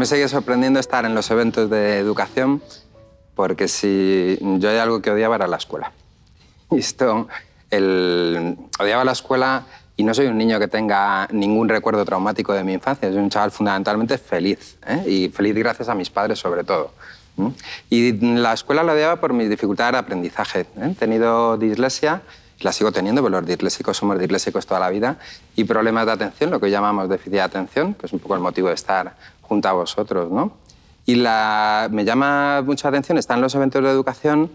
me sigue sorprendiendo estar en los eventos de educación, porque si yo hay algo que odiaba era la escuela. esto, odiaba la escuela y no soy un niño que tenga ningún recuerdo traumático de mi infancia, soy un chaval fundamentalmente feliz, ¿eh? y feliz gracias a mis padres sobre todo. Y la escuela la odiaba por mis dificultades de aprendizaje. ¿eh? He tenido dislexia, la sigo teniendo, pero los disléxicos somos disléxicos toda la vida, y problemas de atención, lo que llamamos déficit de atención, que es un poco el motivo de estar junto a vosotros. ¿no? Y la, me llama mucha atención, están los eventos de educación,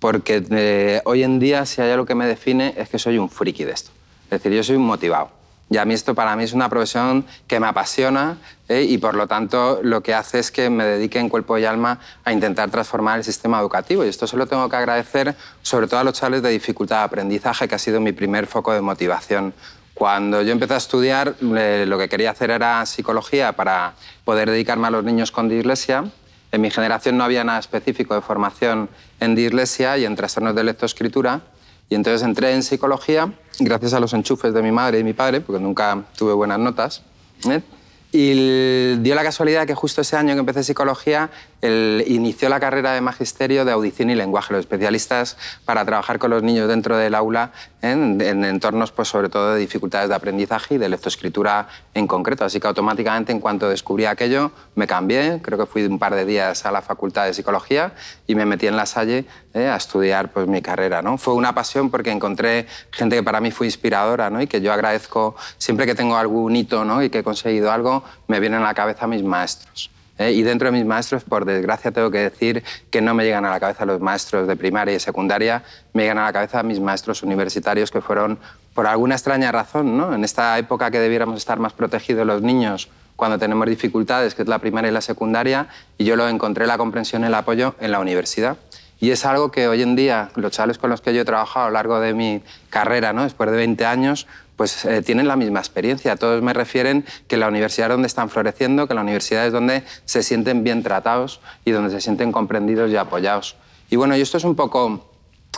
porque eh, hoy en día si hay algo que me define es que soy un friki de esto. Es decir, yo soy un motivado. Y a mí esto para mí es una profesión que me apasiona ¿eh? y por lo tanto lo que hace es que me dedique en cuerpo y alma a intentar transformar el sistema educativo. Y esto se lo tengo que agradecer sobre todo a los chavales de dificultad de aprendizaje, que ha sido mi primer foco de motivación cuando yo empecé a estudiar, eh, lo que quería hacer era psicología para poder dedicarme a los niños con dislexia. En mi generación no había nada específico de formación en dislexia y en trastornos de lectoescritura. Y entonces entré en psicología gracias a los enchufes de mi madre y mi padre, porque nunca tuve buenas notas. ¿eh? Y dio la casualidad que justo ese año que empecé psicología, inició la carrera de magisterio de audición y lenguaje, los especialistas para trabajar con los niños dentro del aula en, entornos, pues, sobre todo de dificultades de aprendizaje y de lectoescritura en concreto. Así que automáticamente, en cuanto descubrí aquello, me cambié. Creo que fui un par de días a la facultad de psicología y me metí en la Salle eh, a estudiar pues, mi carrera. ¿no? Fue una pasión porque encontré gente que para mí fue inspiradora ¿no? y que yo agradezco siempre que tengo algún hito ¿no? y que he conseguido algo, me vienen a la cabeza mis maestros. ¿eh? Y dentro de mis maestros, por desgracia, tengo que decir que no me llegan a la cabeza los maestros de primaria y secundaria, me llegan a la cabeza mis maestros universitarios que fueron, por alguna extraña razón, ¿no? en esta época que debiéramos estar más protegidos los niños cuando tenemos dificultades, que es la primaria y la secundaria, y yo lo encontré la comprensión y el apoyo en la universidad. Y es algo que hoy en día los chavales con los que yo he trabajado a lo largo de mi carrera, después de 20 años, pues eh, tienen la misma experiencia. Todos me refieren que la universidad es donde están floreciendo, que la universidad es donde se sienten bien tratados y donde se sienten comprendidos y apoyados. Y bueno, y esto es un poco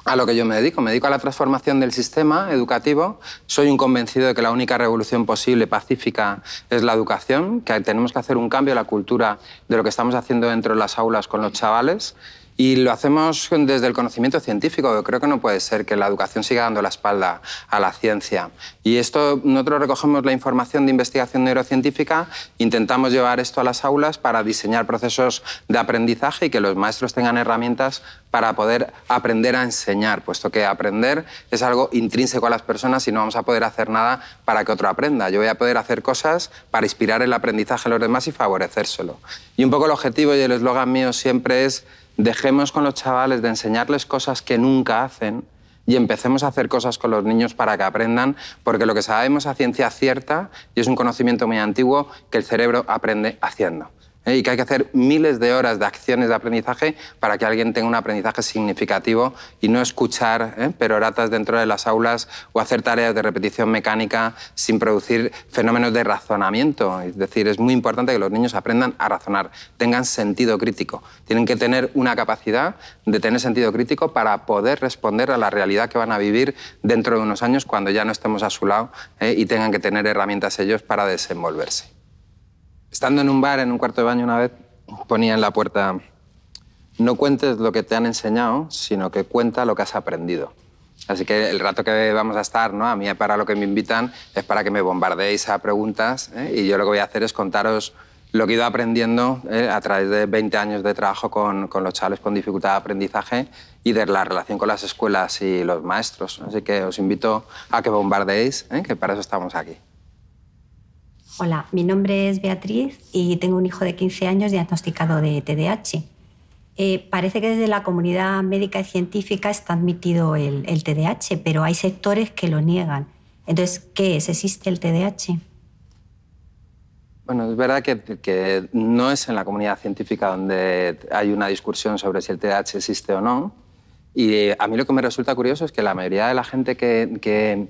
a lo que yo me dedico. Me dedico a la transformación del sistema educativo. Soy un convencido de que la única revolución posible, pacífica, es la educación, que tenemos que hacer un cambio en la cultura de lo que estamos haciendo dentro de las aulas con los chavales. Y lo hacemos desde el conocimiento científico. Creo que no puede ser que la educación siga dando la espalda a la ciencia. Y esto, nosotros recogemos la información de investigación neurocientífica, intentamos llevar esto a las aulas para diseñar procesos de aprendizaje y que los maestros tengan herramientas para poder aprender a enseñar, puesto que aprender es algo intrínseco a las personas y no vamos a poder hacer nada para que otro aprenda. Yo voy a poder hacer cosas para inspirar el aprendizaje a los demás y favorecérselo. Y un poco el objetivo y el eslogan mío siempre es Dejemos con los chavales de enseñarles cosas que nunca hacen y empecemos a hacer cosas con los niños para que aprendan, porque lo que sabemos a ciencia cierta, y es un conocimiento muy antiguo, que el cerebro aprende haciendo. ¿eh? y que hay que hacer miles de horas de acciones de aprendizaje para que alguien tenga un aprendizaje significativo y no escuchar ¿eh? peroratas dentro de las aulas o hacer tareas de repetición mecánica sin producir fenómenos de razonamiento. Es decir, es muy importante que los niños aprendan a razonar, tengan sentido crítico, tienen que tener una capacidad de tener sentido crítico para poder responder a la realidad que van a vivir dentro de unos años cuando ya no estemos a su lado ¿eh? y tengan que tener herramientas ellos para desenvolverse estando en un bar, en un cuarto de baño una vez, ponía en la puerta, no cuentes lo que te han enseñado, sino que cuenta lo que has aprendido. Así que el rato que vamos a estar, ¿no? a mí para lo que me invitan es para que me bombardeéis a preguntas ¿eh? y yo lo que voy a hacer es contaros lo que he ido aprendiendo ¿eh? a través de 20 años de trabajo con, los chavales con dificultad de aprendizaje y de la relación con las escuelas y los maestros. Así que os invito a que bombardeéis, ¿eh? que para eso estamos aquí. Hola, mi nombre es Beatriz y tengo un hijo de 15 años diagnosticado de TDAH. Eh, parece que desde la comunidad médica y científica está admitido el, TDAH, pero hay sectores que lo niegan. Entonces, ¿qué es? ¿Existe el TDAH? Bueno, es verdad que, no es en la comunidad científica donde hay una discusión sobre si el TDAH existe o no. Y a mí lo que me resulta curioso es que la mayoría de la gente que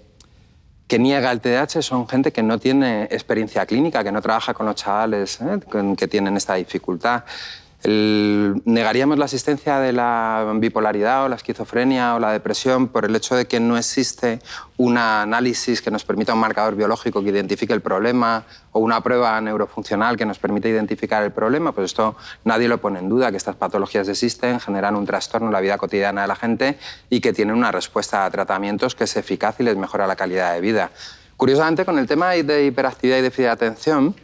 que niega el TDAH son gente que no tiene experiencia clínica, que no trabaja con los chavales ¿eh? que tienen esta dificultad negaríamos la existencia de la bipolaridad o la esquizofrenia o la depresión por el hecho de que no existe un análisis que nos permita un marcador biológico que identifique el problema o una prueba neurofuncional que nos permita identificar el problema. Pues esto nadie lo pone en duda, que estas patologías existen, generan un trastorno en la vida cotidiana de la gente y que tienen una respuesta a tratamientos que es eficaz y les mejora la calidad de vida. Curiosamente, con el tema de hiperactividad y déficit de atención,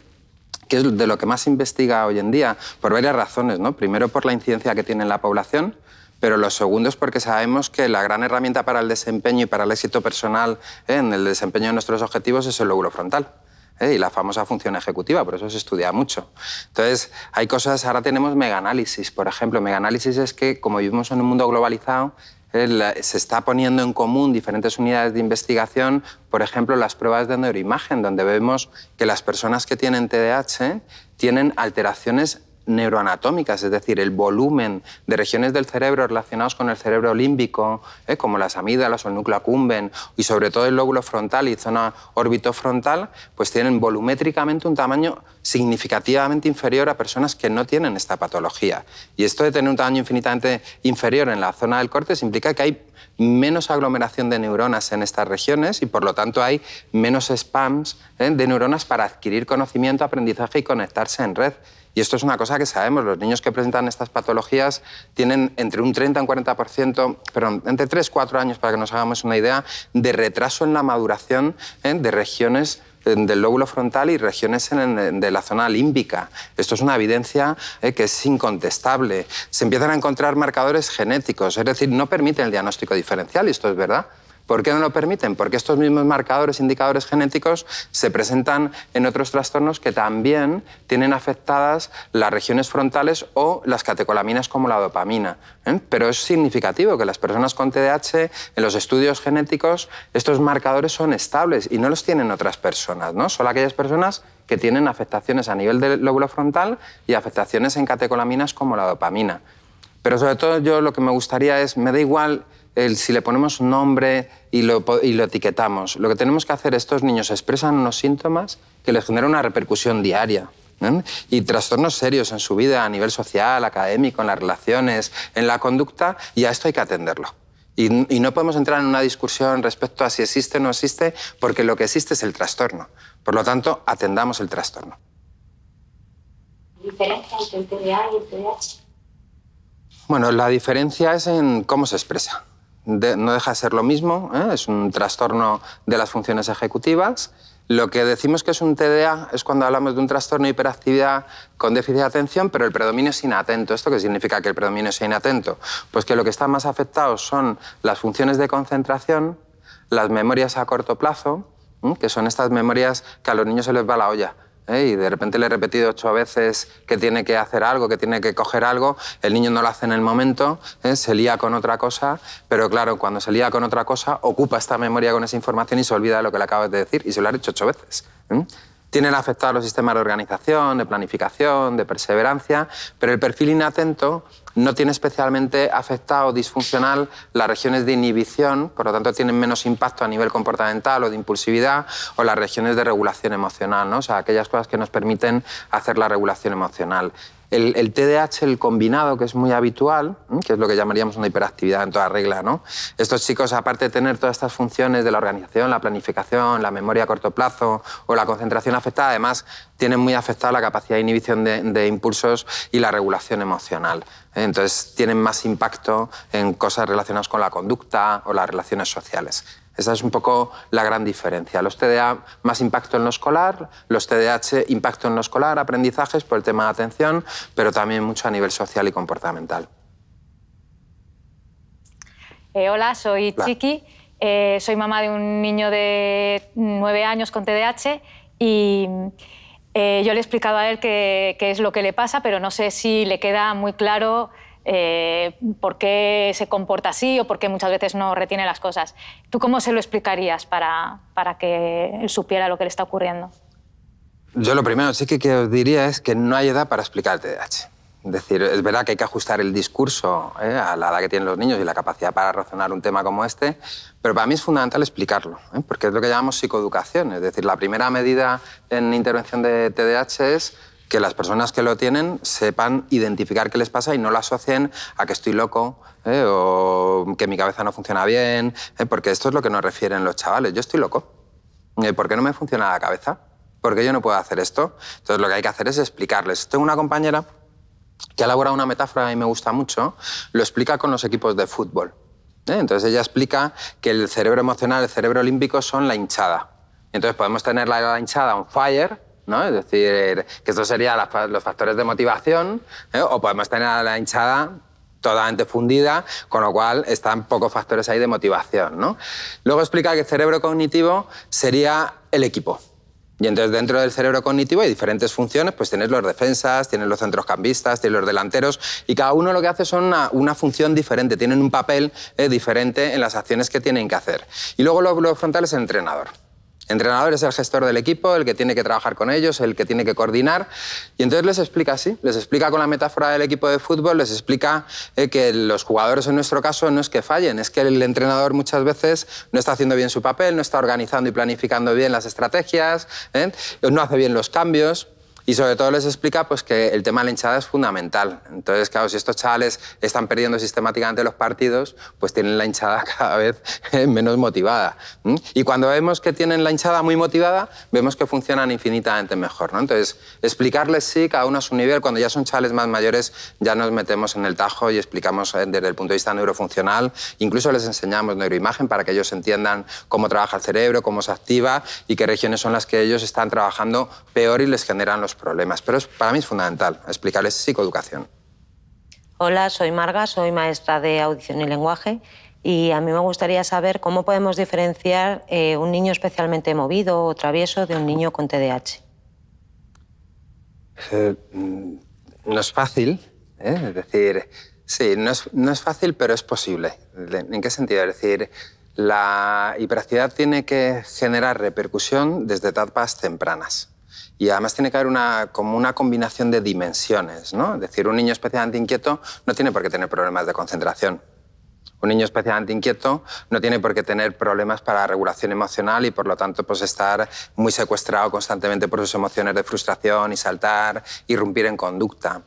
que es de lo que más se investiga hoy en día, por varias razones. ¿no? Primero, por la incidencia que tiene en la población, pero lo segundo es porque sabemos que la gran herramienta para el desempeño y para el éxito personal ¿eh? en el desempeño de nuestros objetivos es el lóbulo frontal. ¿eh? Y la famosa función ejecutiva, por eso se estudia mucho. Entonces, hay cosas, ahora tenemos meganálisis, por ejemplo. Meganálisis es que, como vivimos en un mundo globalizado, eh, se está poniendo en común diferentes unidades de investigación, por ejemplo, las pruebas de neuroimagen, donde vemos que las personas que tienen TDAH tienen alteraciones neuroanatómicas, es decir, el volumen de regiones del cerebro relacionados con el cerebro límbico, eh, como las amígdalas o el núcleo cumben, y sobre todo el lóbulo frontal y zona orbitofrontal, pues tienen volumétricamente un tamaño significativamente inferior a personas que no tienen esta patología. Y esto de tener un tamaño infinitamente inferior en la zona del corte implica que hay menos aglomeración de neuronas en estas regiones y por lo tanto hay menos spams eh, de neuronas para adquirir conocimiento, aprendizaje y conectarse en red. Y esto es una cosa que sabemos, los niños que presentan estas patologías tienen entre un 30 y un 40%, perdón, entre 3 y 4 años, para que nos hagamos una idea, de retraso en la maduración ¿eh? de regiones eh, del lóbulo frontal y regiones de la zona límbica. Esto es una evidencia ¿eh? que es incontestable. Se empiezan a encontrar marcadores genéticos, es decir, no permiten el diagnóstico diferencial, y esto es verdad. ¿Por qué no lo permiten? Porque estos mismos marcadores, indicadores genéticos, se presentan en otros trastornos que también tienen afectadas las regiones frontales o las catecolaminas como la dopamina. ¿eh? Pero es significativo que las personas con TDAH, en los estudios genéticos, estos marcadores son estables y no los tienen otras personas, ¿no? Solo aquellas personas que tienen afectaciones a nivel del lóbulo frontal y afectaciones en catecolaminas como la dopamina. Pero sobre todo yo lo que me gustaría es, me da igual si le ponemos un nombre y lo, etiquetamos. Lo que tenemos que hacer, estos niños expresan unos síntomas que les generan una repercusión diaria. Y trastornos serios en su vida, a nivel social, académico, en las relaciones, en la conducta, y a esto hay que atenderlo. Y, no podemos entrar en una discusión respecto a si existe o no existe, porque lo que existe es el trastorno. Por lo tanto, atendamos el trastorno. ¿Diferencia entre TDA y el TDAH? Bueno, la diferencia es en cómo se expresa no deja de ser lo mismo, ¿eh? es un trastorno de las funciones ejecutivas. Lo que decimos que es un TDA es cuando hablamos de un trastorno de hiperactividad con déficit de atención, pero el predominio es inatento. ¿Esto qué significa que el predominio sea inatento? Pues que lo que está más afectado son las funciones de concentración, las memorias a corto plazo, que son estas memorias que a los niños se les va la olla. ¿eh? y de repente le he repetido ocho veces que tiene que hacer algo, que tiene que coger algo, el niño no lo hace en el momento, ¿eh? se lía con otra cosa, pero claro, cuando se lía con otra cosa, ocupa esta memoria con esa información y se olvida de lo que le acabo de decir y se lo ha hecho ocho veces. ¿eh? tienen afectado los sistemas de organización, de planificación, de perseverancia, pero el perfil inatento no tiene especialmente afectado o disfuncional las regiones de inhibición, por lo tanto tienen menos impacto a nivel comportamental o de impulsividad, o las regiones de regulación emocional, o sea, aquellas cosas que nos permiten hacer la regulación emocional. El, TDAH, el combinado, que es muy habitual, que es lo que llamaríamos una hiperactividad en toda regla. ¿no? Estos chicos, aparte de tener todas estas funciones de la organización, la planificación, la memoria a corto plazo o la concentración afectada, además tienen muy afectada la capacidad de inhibición de impulsos y la regulación emocional. Entonces tienen más impacto en cosas relacionadas con la conducta o las relaciones sociales. Esa es un poco la gran diferencia. Los TDA más impacto en lo escolar, los TDAH impacto en lo escolar, aprendizajes por el tema de atención, pero también mucho a nivel social y comportamental. Eh, hola, soy Chiqui, eh, soy mamá de un niño de nueve años con TDAH y eh, yo le he explicado a él qué es lo que le pasa, pero no sé si le queda muy claro eh, por qué se comporta así o por qué muchas veces no retiene las cosas. ¿Tú cómo se lo explicarías para, que él supiera lo que le está ocurriendo? Yo lo primero sí que, os diría es que no hay edad para explicar el TDAH. Es decir, es verdad que hay que ajustar el discurso eh, a la edad que tienen los niños y la capacidad para razonar un tema como este, pero para mí es fundamental explicarlo, eh, porque es lo que llamamos psicoeducación. Es decir, la primera medida en intervención de TDAH es que las personas que lo tienen sepan identificar qué les pasa y no lo asocien a que estoy loco ¿eh? o que mi cabeza no funciona bien, ¿eh? porque esto es lo que nos refieren los chavales. Yo estoy loco. ¿Eh? ¿Por qué no me funciona la cabeza? ¿Por qué yo no puedo hacer esto? Entonces lo que hay que hacer es explicarles. Tengo una compañera que ha elaborado una metáfora y me gusta mucho, lo explica con los equipos de fútbol. Entonces ella explica que el cerebro emocional, el cerebro olímpico son la hinchada. Entonces podemos tener la hinchada un fire es decir, que esto serían los factores de motivación, ¿eh? o podemos tener a la hinchada totalmente fundida, con lo cual están pocos factores ahí de motivación. Luego explica que el cerebro cognitivo sería el equipo. Y entonces dentro del cerebro cognitivo hay diferentes funciones, pues tienes los defensas, tienes los centrocampistas, tienes los delanteros, y cada uno lo que hace son una, función diferente, tienen un papel eh, diferente en las acciones que tienen que hacer. Y luego lo, lo frontal es el entrenador entrenador es el gestor del equipo, el que tiene que trabajar con ellos, el que tiene que coordinar. Y entonces les explica así, les explica con la metáfora del equipo de fútbol, les explica eh, que los jugadores en nuestro caso no es que fallen, es que el entrenador muchas veces no está haciendo bien su papel, no está organizando y planificando bien las estrategias, ¿eh? no hace bien los cambios. Y sobre todo les explica pues, que el tema de la hinchada es fundamental. Entonces, claro, si estos chavales están perdiendo sistemáticamente los partidos, pues tienen la hinchada cada vez menos motivada. Y cuando vemos que tienen la hinchada muy motivada, vemos que funcionan infinitamente mejor. ¿no? Entonces, explicarles sí, cada uno a su nivel. Cuando ya son chavales más mayores, ya nos metemos en el tajo y explicamos eh, desde el punto de vista neurofuncional. Incluso les enseñamos neuroimagen para que ellos entiendan cómo trabaja el cerebro, cómo se activa y qué regiones son las que ellos están trabajando peor y les generan los problemas, pero para mí es fundamental explicarles psicoeducación. Hola, soy Marga, soy maestra de audición y lenguaje y a mí me gustaría saber cómo podemos diferenciar eh, un niño especialmente movido o travieso de un niño con TDAH. Eh, mm, no es fácil, ¿eh? es decir, sí, no es, no es, fácil, pero es posible. ¿En qué sentido? Es decir, la hiperactividad tiene que generar repercusión desde etapas tempranas. Y además tiene que haber una, como una combinación de dimensiones, ¿no? Es decir, un niño especialmente inquieto no tiene por qué tener problemas de concentración. Un niño especialmente inquieto no tiene por qué tener problemas para la regulación emocional y por lo tanto pues, estar muy secuestrado constantemente por sus emociones de frustración y saltar, irrumpir en conducta.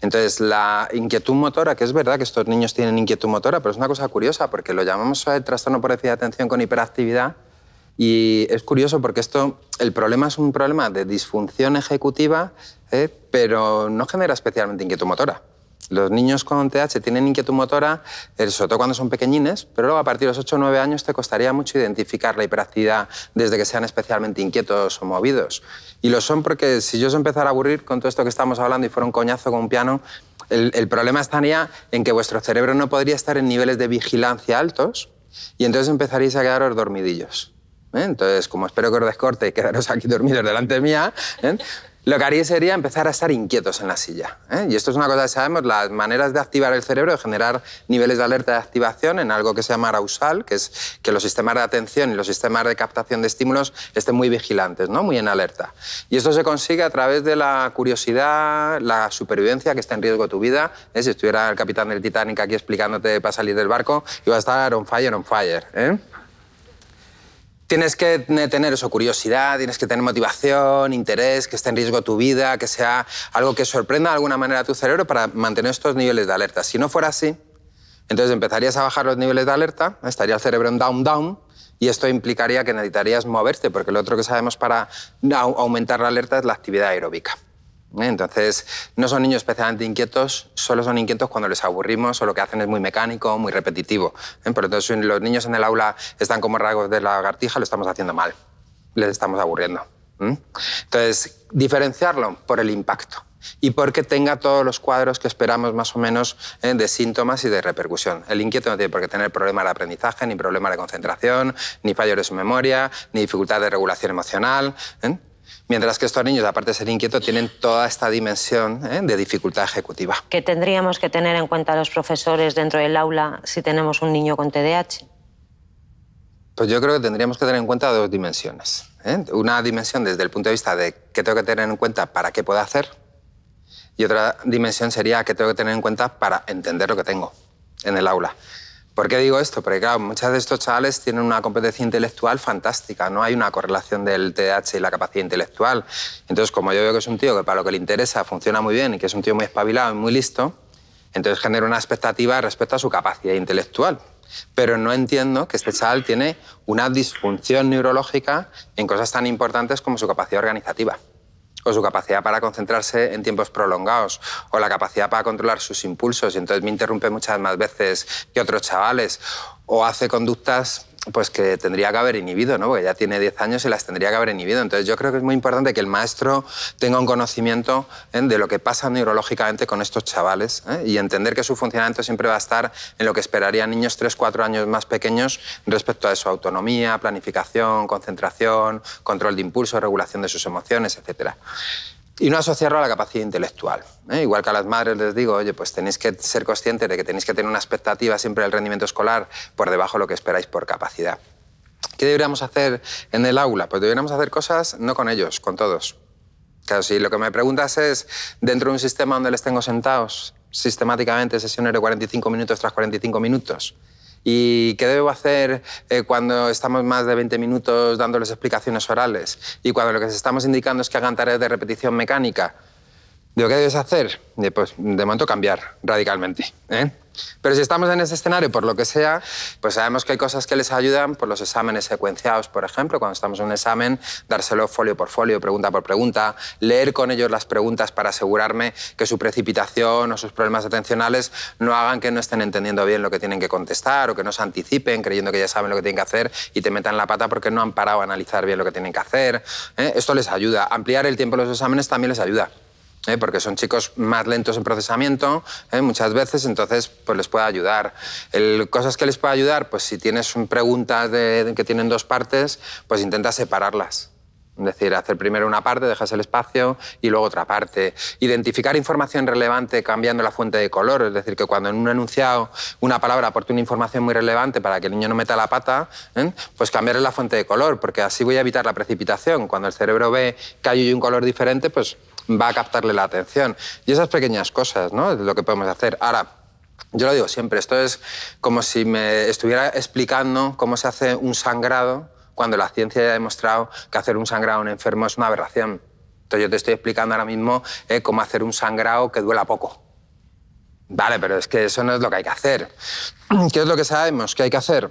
Entonces, la inquietud motora, que es verdad que estos niños tienen inquietud motora, pero es una cosa curiosa porque lo llamamos el trastorno por déficit de atención con hiperactividad, y es curioso porque esto, el problema es un problema de disfunción ejecutiva, ¿eh? pero no genera especialmente inquietud motora. Los niños con TH tienen inquietud motora, eh, sobre todo cuando son pequeñines, pero luego a partir de los 8 o 9 años te costaría mucho identificar la hiperactividad desde que sean especialmente inquietos o movidos. Y lo son porque si yo os empezara a aburrir con todo esto que estamos hablando y fuera un coñazo con un piano, el, el problema estaría en que vuestro cerebro no podría estar en niveles de vigilancia altos y entonces empezaríais a quedaros dormidillos. ¿eh? Entonces, como espero que os descorte y quedaros aquí dormidos delante mía, ¿eh? lo que haría sería empezar a estar inquietos en la silla. ¿eh? Y esto es una cosa que sabemos, las maneras de activar el cerebro, de generar niveles de alerta de activación en algo que se llama arousal, que es que los sistemas de atención y los sistemas de captación de estímulos estén muy vigilantes, ¿no? muy en alerta. Y esto se consigue a través de la curiosidad, la supervivencia, que está en riesgo tu vida. Si estuviera el capitán del Titanic aquí explicándote para salir del barco, iba a estar on fire, on fire tienes que tener eso, curiosidad, tienes que tener motivación, interés, que esté en riesgo tu vida, que sea algo que sorprenda de alguna manera a tu cerebro para mantener estos niveles de alerta. Si no fuera así, entonces empezarías a bajar los niveles de alerta, estaría el cerebro en down, down, y esto implicaría que necesitarías moverte, porque lo otro que sabemos para aumentar la alerta es la actividad aeróbica. ¿eh? Entonces, no son niños especialmente inquietos, solo son inquietos cuando les aburrimos o lo que hacen es muy mecánico, muy repetitivo. ¿eh? tanto, entonces, los niños en el aula están como rasgos de la lagartija, lo estamos haciendo mal, les estamos aburriendo. ¿eh? Entonces, diferenciarlo por el impacto y porque tenga todos los cuadros que esperamos más o menos de síntomas y de repercusión. El inquieto no tiene por qué tener problemas de aprendizaje, ni problemas de concentración, ni fallos de su memoria, ni dificultad de regulación emocional. Mientras que estos niños, aparte de ser inquietos, tienen toda esta dimensión ¿eh? de dificultad ejecutiva. ¿Qué tendríamos que tener en cuenta los profesores dentro del aula si tenemos un niño con TDAH? Pues yo creo que tendríamos que tener en cuenta dos dimensiones. ¿eh? Una dimensión desde el punto de vista de qué tengo que tener en cuenta para qué puedo hacer y otra dimensión sería qué tengo que tener en cuenta para entender lo que tengo en el aula. ¿Por qué digo esto? Porque claro, muchas de estos chavales tienen una competencia intelectual fantástica, no hay una correlación del TDAH y la capacidad intelectual. Entonces, como yo veo que es un tío que para lo que le interesa funciona muy bien y que es un tío muy espabilado y muy listo, entonces genera una expectativa respecto a su capacidad intelectual. Pero no entiendo que este chaval tiene una disfunción neurológica en cosas tan importantes como su capacidad organizativa o su capacidad para concentrarse en tiempos prolongados, o la capacidad para controlar sus impulsos, y entonces me interrumpe muchas más veces que otros chavales, o hace conductas pues que tendría que haber inhibido, ¿no? porque ya tiene 10 años y las tendría que haber inhibido. Entonces yo creo que es muy importante que el maestro tenga un conocimiento ¿eh? de lo que pasa neurológicamente con estos chavales ¿eh? y entender que su funcionamiento siempre va a estar en lo que esperarían niños 3-4 años más pequeños respecto a su autonomía, planificación, concentración, control de impulso, regulación de sus emociones, etcétera y no asociarlo a la capacidad intelectual. ¿eh? Igual que a las madres les digo, oye, pues tenéis que ser conscientes de que tenéis que tener una expectativa siempre del rendimiento escolar por debajo de lo que esperáis por capacidad. ¿Qué deberíamos hacer en el aula? Pues deberíamos hacer cosas no con ellos, con todos. Claro, si lo que me preguntas es, dentro de un sistema donde les tengo sentados sistemáticamente sesiones de 45 minutos tras 45 minutos, ¿Y qué debo hacer eh, cuando estamos más de 20 minutos dándoles explicaciones orales? Y cuando lo que les estamos indicando es que hagan tareas de repetición mecánica que ¿qué debes hacer? Eh, pues de momento cambiar radicalmente. ¿eh? Pero si estamos en ese escenario, por lo que sea, pues sabemos que hay cosas que les ayudan, por los exámenes secuenciados, por ejemplo, cuando estamos en un examen, dárselo folio por folio, pregunta por pregunta, leer con ellos las preguntas para asegurarme que su precipitación o sus problemas atencionales no hagan que no estén entendiendo bien lo que tienen que contestar o que no se anticipen creyendo que ya saben lo que tienen que hacer y te metan la pata porque no han parado a analizar bien lo que tienen que hacer. ¿eh? Esto les ayuda. Ampliar el tiempo de los exámenes también les ayuda. ¿eh? porque son chicos más lentos en procesamiento ¿eh? muchas veces, entonces pues les puede ayudar. El, cosas que les puede ayudar, pues si tienes preguntas que tienen dos partes, pues intenta separarlas. Es decir, hacer primero una parte, dejas el espacio y luego otra parte. Identificar información relevante cambiando la fuente de color. Es decir, que cuando en un enunciado una palabra aporte una información muy relevante para que el niño no meta la pata, ¿eh? pues cambiar la fuente de color, porque así voy a evitar la precipitación. Cuando el cerebro ve que hay un color diferente, pues va a captarle la atención. Y esas pequeñas cosas, ¿no? Es lo que podemos hacer. Ahora, yo lo digo siempre, esto es como si me estuviera explicando cómo se hace un sangrado cuando la ciencia ya ha demostrado que hacer un sangrado a un enfermo es una aberración. Entonces yo te estoy explicando ahora mismo eh, cómo hacer un sangrado que duela poco. Vale, pero es que eso no es lo que hay que hacer. ¿Qué es lo que sabemos que hay que hacer?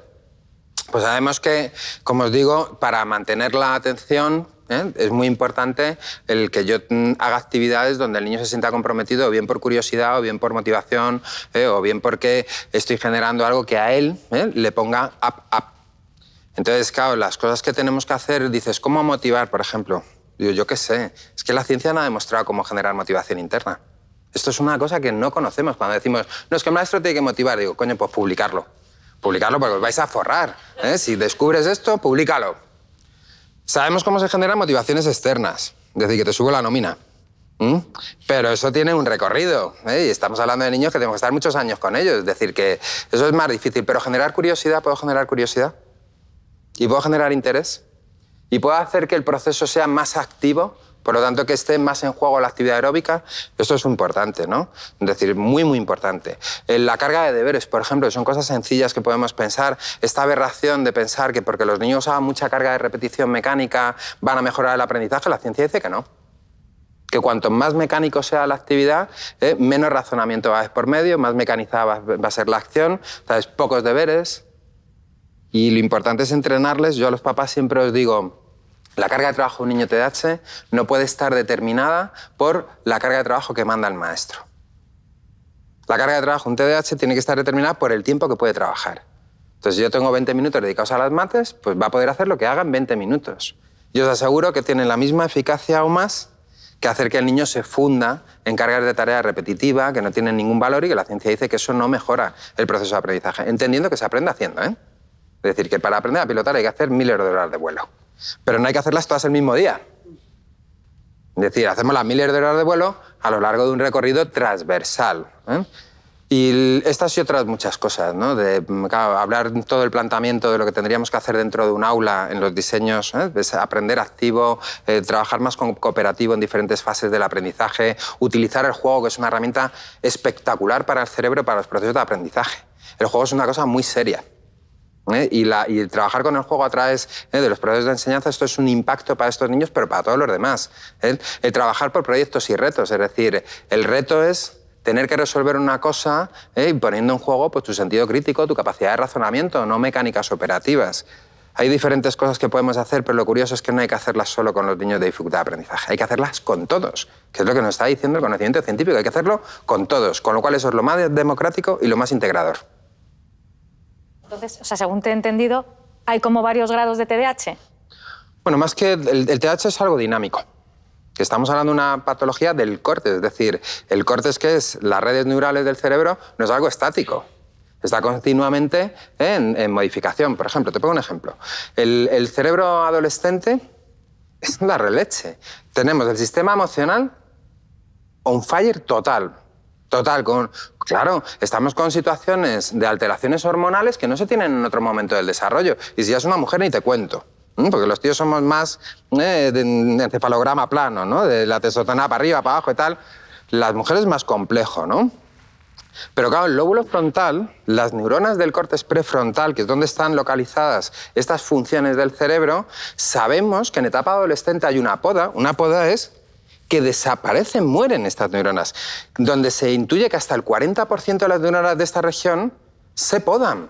Pues sabemos que, como os digo, para mantener la atención ¿eh? Es muy importante el que yo mm, haga actividades donde el niño se sienta comprometido, bien por curiosidad, o bien por motivación, ¿eh? o bien porque estoy generando algo que a él ¿eh? le ponga up, up. Entonces, claro, las cosas que tenemos que hacer, dices, ¿cómo motivar, por ejemplo? Digo, yo qué sé, es que la ciencia no ha demostrado cómo generar motivación interna. Esto es una cosa que no conocemos cuando decimos, no, es que el maestro tiene que motivar. Digo, coño, pues publicarlo. Publicarlo porque os vais a forrar. Si descubres esto, públicalo. Sabemos cómo se generan motivaciones externas, Es decir, que te sube la nómina. Pero eso tiene un recorrido. ¿eh? Y estamos hablando de niños que tenemos que estar muchos años con ellos. Es decir, que eso es más difícil. Pero generar curiosidad, puedo generar curiosidad. Y puedo generar interés. Y puedo hacer que el proceso sea más activo por lo tanto, que esté más en juego la actividad aeróbica, esto es importante, ¿no? Es decir, muy, muy importante. La carga de deberes, por ejemplo, son cosas sencillas que podemos pensar. Esta aberración de pensar que porque los niños hagan mucha carga de repetición mecánica van a mejorar el aprendizaje, la ciencia dice que no que cuanto más mecánico sea la actividad, ¿eh? menos razonamiento va a haber por medio, más mecanizada va, a ser la acción, ¿sabes? pocos deberes. Y lo importante es entrenarles. Yo a los papás siempre os digo, la carga de trabajo de un niño TDAH no puede estar determinada por la carga de trabajo que manda el maestro. La carga de trabajo de un TDAH tiene que estar determinada por el tiempo que puede trabajar. Entonces, si yo tengo 20 minutos dedicados a las mates, pues va a poder hacer lo que haga en 20 minutos. Yo os aseguro que tiene la misma eficacia o más que hacer que el niño se funda en cargas de tarea repetitiva, que no tienen ningún valor y que la ciencia dice que eso no mejora el proceso de aprendizaje, entendiendo que se aprende haciendo. ¿eh? Es decir, que para aprender a pilotar hay que hacer miles de horas de vuelo. Pero no hay que hacerlas todas el mismo día. Es decir, hacemos las miles de horas de vuelo a lo largo de un recorrido transversal. ¿eh? Y estas y otras muchas cosas, ¿no? De mm, hablar todo el planteamiento de lo que tendríamos que hacer dentro de un aula en los diseños, ¿eh? aprender activo, eh, trabajar más cooperativo en diferentes fases del aprendizaje, utilizar el juego, que es una herramienta espectacular para el cerebro, para los procesos de aprendizaje. El juego es una cosa muy seria. ¿eh? Y, trabajar con el juego a través ¿eh? de los procesos de enseñanza, esto es un impacto para estos niños, pero para todos los demás. ¿eh? El trabajar por proyectos y retos, es decir, el reto es tener que resolver una cosa y poniendo en juego pues, tu sentido crítico, tu capacidad de razonamiento, no mecánicas operativas. Hay diferentes cosas que podemos hacer, pero lo curioso es que no hay que hacerlas solo con los niños de dificultad de aprendizaje, hay que hacerlas con todos, que es lo que nos está diciendo el conocimiento científico, hay que hacerlo con todos, con lo cual eso es lo más democrático y lo más integrador. Entonces, o sea, según te he entendido, hay como varios grados de TDAH. Bueno, más que el, el TDAH es algo dinámico. estamos hablando de una patología del corte, es decir, el corte es que es las redes neurales del cerebro no es algo estático está continuamente en, modificación. Por ejemplo, te pongo un ejemplo. El, cerebro adolescente es la releche. Tenemos el sistema emocional on fire total. Total, con, claro, estamos con situaciones de alteraciones hormonales que no se tienen en otro momento del desarrollo. Y si ya es una mujer, ni te cuento. Porque los tíos somos más eh, de encefalograma plano, ¿no? De la testosterona para arriba, para abajo y tal. Las mujeres más complejo, ¿no? Pero claro, el lóbulo frontal, las neuronas del córtex prefrontal, que es donde están localizadas estas funciones del cerebro, sabemos que en etapa adolescente hay una poda. Una poda es que desaparecen, mueren estas neuronas, donde se intuye que hasta el 40% de las neuronas de esta región se podan.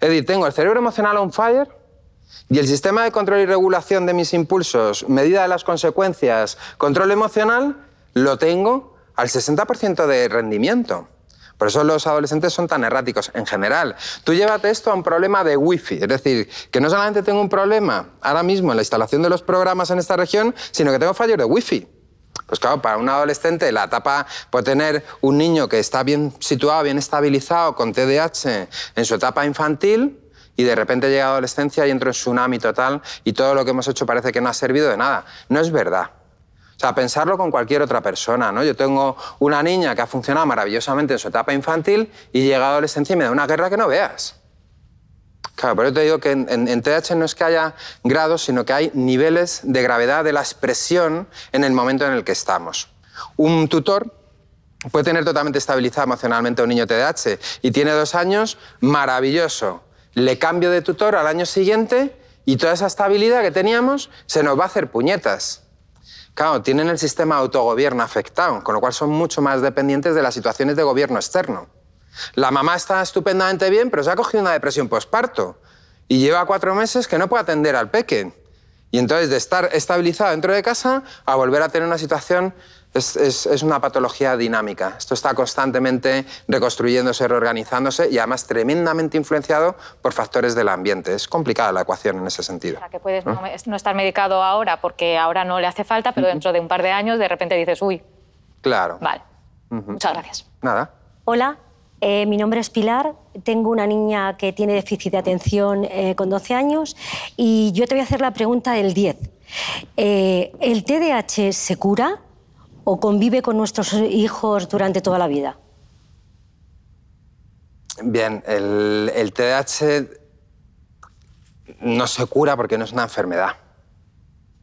Es decir, tengo el cerebro emocional on fire y el sistema de control y regulación de mis impulsos, medida de las consecuencias, control emocional, lo tengo al 60% de rendimiento. Por eso los adolescentes son tan erráticos en general. Tú llévate esto a un problema de wifi, es decir, que no solamente tengo un problema ahora mismo en la instalación de los programas en esta región, sino que tengo fallos de wifi. Pues claro, para un adolescente la etapa puede tener un niño que está bien situado, bien estabilizado con TDAH en su etapa infantil y de repente llega la adolescencia y entra en tsunami total y todo lo que hemos hecho parece que no ha servido de nada. No es verdad. O sea, pensarlo con cualquier otra persona, ¿no? Yo tengo una niña que ha funcionado maravillosamente en su etapa infantil y llega a la adolescencia y me da una guerra que no veas. Claro, pero yo te digo que en, TDAH no es que haya grados, sino que hay niveles de gravedad de la expresión en el momento en el que estamos. Un tutor puede tener totalmente estabilizado emocionalmente a un niño TDAH y tiene dos años, maravilloso. Le cambio de tutor al año siguiente y toda esa estabilidad que teníamos se nos va a hacer puñetas. Claro, tienen el sistema autogobierno afectado, con lo cual son mucho más dependientes de las situaciones de gobierno externo. La mamá está estupendamente bien, pero se ha cogido una depresión postparto y lleva cuatro meses que no puede atender al peque. Y entonces de estar estabilizado dentro de casa a volver a tener una situación es, una patología dinámica. Esto está constantemente reconstruyéndose, reorganizándose y además tremendamente influenciado por factores del ambiente. Es complicada la ecuación en ese sentido. O sea, que puedes ¿no? estar medicado ahora porque ahora no le hace falta, pero dentro de un par de años de repente dices, uy. Claro. Vale. Muchas gracias. Nada. Hola, eh, mi nombre es Pilar, tengo una niña que tiene déficit de atención eh, con 12 años y yo te voy a hacer la pregunta del 10. Eh, ¿El TDAH se cura o convive con nuestros hijos durante toda la vida? Bien, el, el TDAH no se cura porque no es una enfermedad.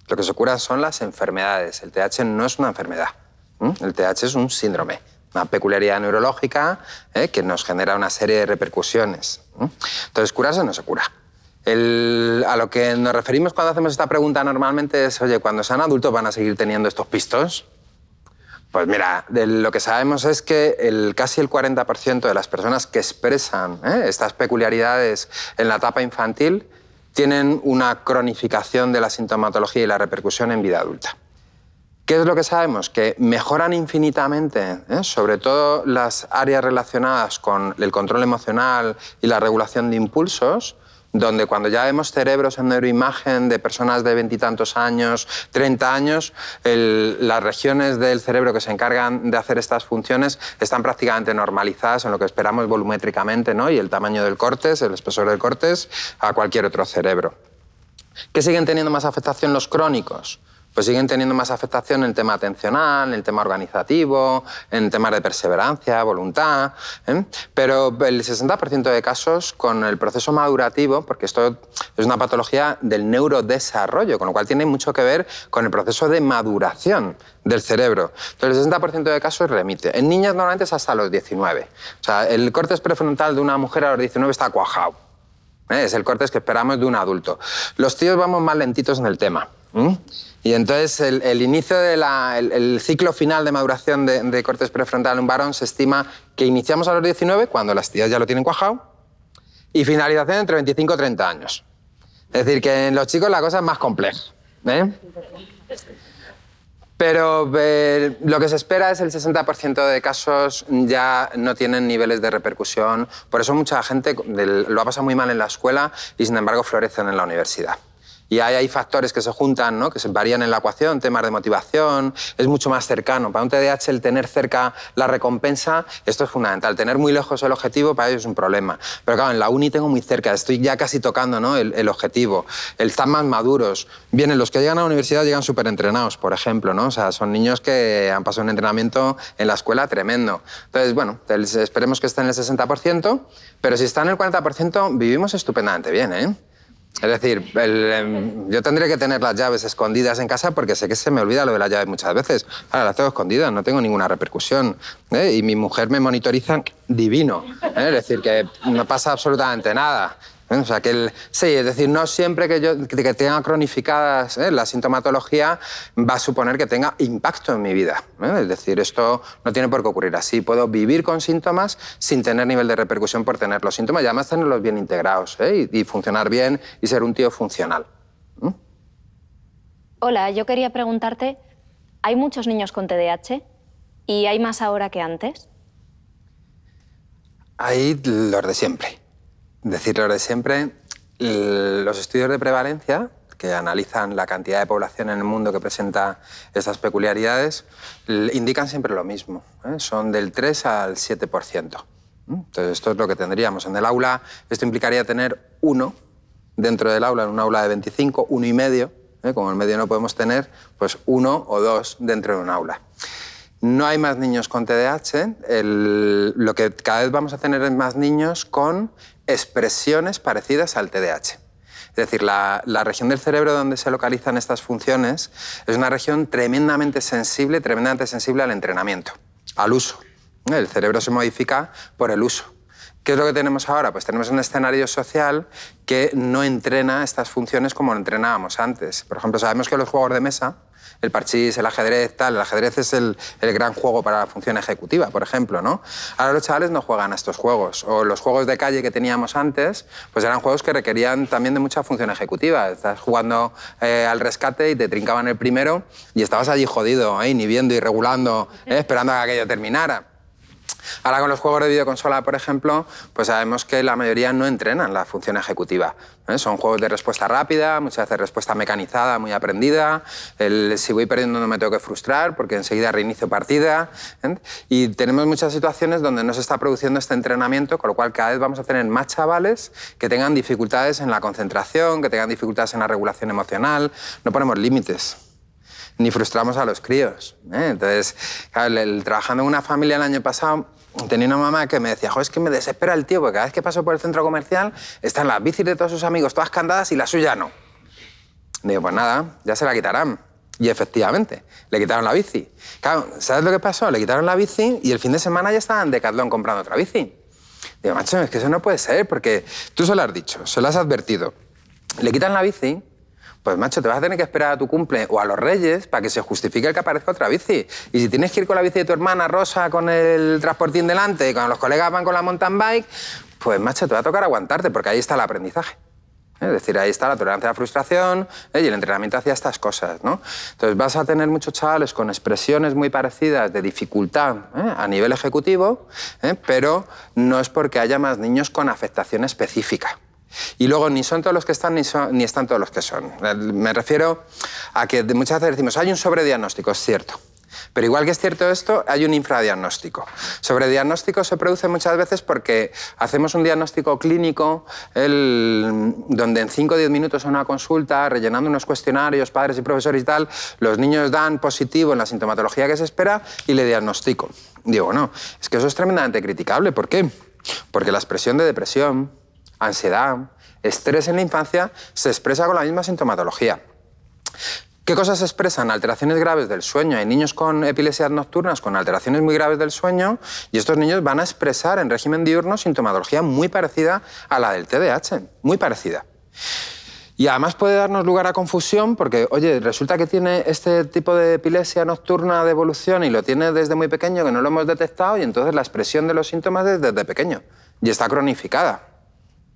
Lo que se cura son las enfermedades. El TDAH no es una enfermedad. El TDAH es un síndrome una peculiaridad neurológica ¿eh? que nos genera una serie de repercusiones. Entonces, curarse no se cura. a lo que nos referimos cuando hacemos esta pregunta normalmente es, oye, cuando sean adultos van a seguir teniendo estos pistos. Pues mira, de lo que sabemos es que el, casi el 40% de las personas que expresan ¿eh? estas peculiaridades en la etapa infantil tienen una cronificación de la sintomatología y la repercusión en vida adulta. ¿Qué es lo que sabemos? Que mejoran infinitamente, ¿eh? sobre todo las áreas relacionadas con el control emocional y la regulación de impulsos, donde cuando ya vemos cerebros en neuroimagen de personas de veintitantos años, treinta años, las regiones del cerebro que se encargan de hacer estas funciones están prácticamente normalizadas en lo que esperamos volumétricamente, ¿no? y el tamaño del cortes, el espesor del cortes a cualquier otro cerebro. ¿Qué siguen teniendo más afectación los crónicos? pues siguen teniendo más afectación en el tema atencional, en el tema organizativo, en temas de perseverancia, voluntad. ¿eh? Pero el 60% de casos con el proceso madurativo, porque esto es una patología del neurodesarrollo, con lo cual tiene mucho que ver con el proceso de maduración del cerebro. Entonces, el 60% de casos remite. En niñas normalmente es hasta los 19. O sea, el córtex prefrontal de una mujer a los 19 está cuajado. ¿eh? Es el corte que esperamos de un adulto. Los tíos vamos más lentitos en el tema. Y entonces el, inicio del ciclo final de maduración de, cortes prefrontal en un varón se estima que iniciamos a los 19, cuando las tías ya lo tienen cuajado, y finalización entre 25 y 30 años. Es decir, que en los chicos la cosa es más compleja. ¿eh? Pero eh, lo que se espera es el 60% de casos ya no tienen niveles de repercusión. Por eso mucha gente lo ha pasado muy mal en la escuela y sin embargo florecen en la universidad y hay, hay, factores que se juntan, ¿no? que se varían en la ecuación, temas de motivación, es mucho más cercano. Para un TDAH el tener cerca la recompensa, esto es fundamental. Tener muy lejos el objetivo para ellos es un problema. Pero claro, en la uni tengo muy cerca, estoy ya casi tocando ¿no? el, objetivo. El, están más maduros. Vienen, los que llegan a la universidad llegan súper entrenados, por ejemplo. ¿no? O sea, son niños que han pasado un entrenamiento en la escuela tremendo. Entonces, bueno, esperemos que estén en el 60%, pero si están en el 40%, vivimos estupendamente bien. ¿eh? Es decir, em, yo tendría que tener las llaves escondidas en casa porque sé que se me olvida lo de las llaves muchas veces. Ahora las tengo escondidas, no tengo ninguna repercusión. ¿eh? Y mi mujer me monitoriza divino. ¿eh? Es decir, que no pasa absolutamente nada. ¿eh? O sea, que el, sí, es decir, no siempre que yo que tenga cronificadas ¿eh? la sintomatología va a suponer que tenga impacto en mi vida. ¿eh? Es decir, esto no tiene por qué ocurrir así. Puedo vivir con síntomas sin tener nivel de repercusión por tener los síntomas y además tenerlos bien integrados y, y, funcionar bien y ser un tío funcional. Hola, yo quería preguntarte, ¿hay muchos niños con TDAH y hay más ahora que antes? Hay los de siempre. Decirlo de siempre, los estudios de prevalencia que analizan la cantidad de población en el mundo que presenta estas peculiaridades, indican siempre lo mismo. ¿eh? Son del 3 al 7%. ¿eh? Entonces, esto es lo que tendríamos en el aula. Esto implicaría tener uno dentro del aula, en un aula de 25, uno y medio. ¿eh? Como en medio no podemos tener, pues uno o dos dentro de un aula. No hay más niños con TDAH. lo que cada vez vamos a tener es más niños con expresiones parecidas al TDAH. Es decir, la, la, región del cerebro donde se localizan estas funciones es una región tremendamente sensible, tremendamente sensible al entrenamiento, al uso. El cerebro se modifica por el uso. ¿Qué es lo que tenemos ahora? Pues tenemos un escenario social que no entrena estas funciones como lo entrenábamos antes. Por ejemplo, sabemos que los juegos de mesa, el parchís, el ajedrez, tal, el ajedrez es el, gran juego para la función ejecutiva, por ejemplo, ¿no? Ahora los chavales no juegan a estos juegos. O los juegos de calle que teníamos antes, pues eran juegos que requerían también de mucha función ejecutiva. Estás jugando eh, al rescate y te trincaban el primero y estabas allí jodido, ahí, ni viendo y regulando, eh, esperando a que aquello terminara. Ahora con los juegos de videoconsola, por ejemplo, pues sabemos que la mayoría no entrenan la función ejecutiva. ¿eh? Son juegos de respuesta rápida, muchas veces respuesta mecanizada, muy aprendida. El, si voy perdiendo no me tengo que frustrar porque enseguida reinicio partida. ¿eh? Y tenemos muchas situaciones donde no se está produciendo este entrenamiento, con lo cual cada vez vamos a tener más chavales que tengan dificultades en la concentración, que tengan dificultades en la regulación emocional. No ponemos límites ni frustramos a los críos. ¿eh? Entonces, trabajando en una familia el año pasado, tenía una mamá que me decía, joder, es que me desespera el tío, porque cada vez que paso por el centro comercial están las bicis de todos sus amigos, todas candadas y la suya no. digo, pues nada, ya se la quitarán. Y efectivamente, le quitaron la bici. ¿sabes lo que pasó? Le quitaron la bici y el fin de semana ya estaban de Catlón comprando otra bici. Digo, macho, es que eso no puede ser, porque tú se lo has dicho, se lo has advertido. Le quitan la bici pues macho, te vas a tener que esperar a tu cumple o a los reyes para que se justifique el que aparezca otra bici. Y si tienes que ir con la bici de tu hermana Rosa con el transportín delante, cuando los colegas van con la mountain bike, pues macho, te va a tocar aguantarte porque ahí está el aprendizaje. Es decir, ahí está la tolerancia a la frustración eh, y el entrenamiento hacia estas cosas. ¿no? Entonces vas a tener muchos chavales con expresiones muy parecidas de dificultad eh, a nivel ejecutivo, eh, pero no es porque haya más niños con afectación específica. Y luego ni son todos los que están ni, están todos los que son. Me refiero a que muchas veces decimos, hay un sobrediagnóstico, es cierto. Pero igual que es cierto esto, hay un infradiagnóstico. Sobrediagnóstico se produce muchas veces porque hacemos un diagnóstico clínico donde en 5 o 10 minutos en una consulta, rellenando unos cuestionarios, padres y profesores y tal, los niños dan positivo en la sintomatología que se espera y le diagnostico. Digo, no, es que eso es tremendamente criticable. ¿Por qué? Porque la expresión de depresión, ansiedad, estrés en la infancia, se expresa con la misma sintomatología. ¿Qué cosas expresan? Alteraciones graves del sueño. Hay niños con epilepsias nocturnas con alteraciones muy graves del sueño y estos niños van a expresar en régimen diurno sintomatología muy parecida a la del TDAH, muy parecida. Y además puede darnos lugar a confusión porque, oye, resulta que tiene este tipo de epilepsia nocturna de evolución y lo tiene desde muy pequeño, que no lo hemos detectado, y entonces la expresión de los síntomas es desde pequeño y está cronificada.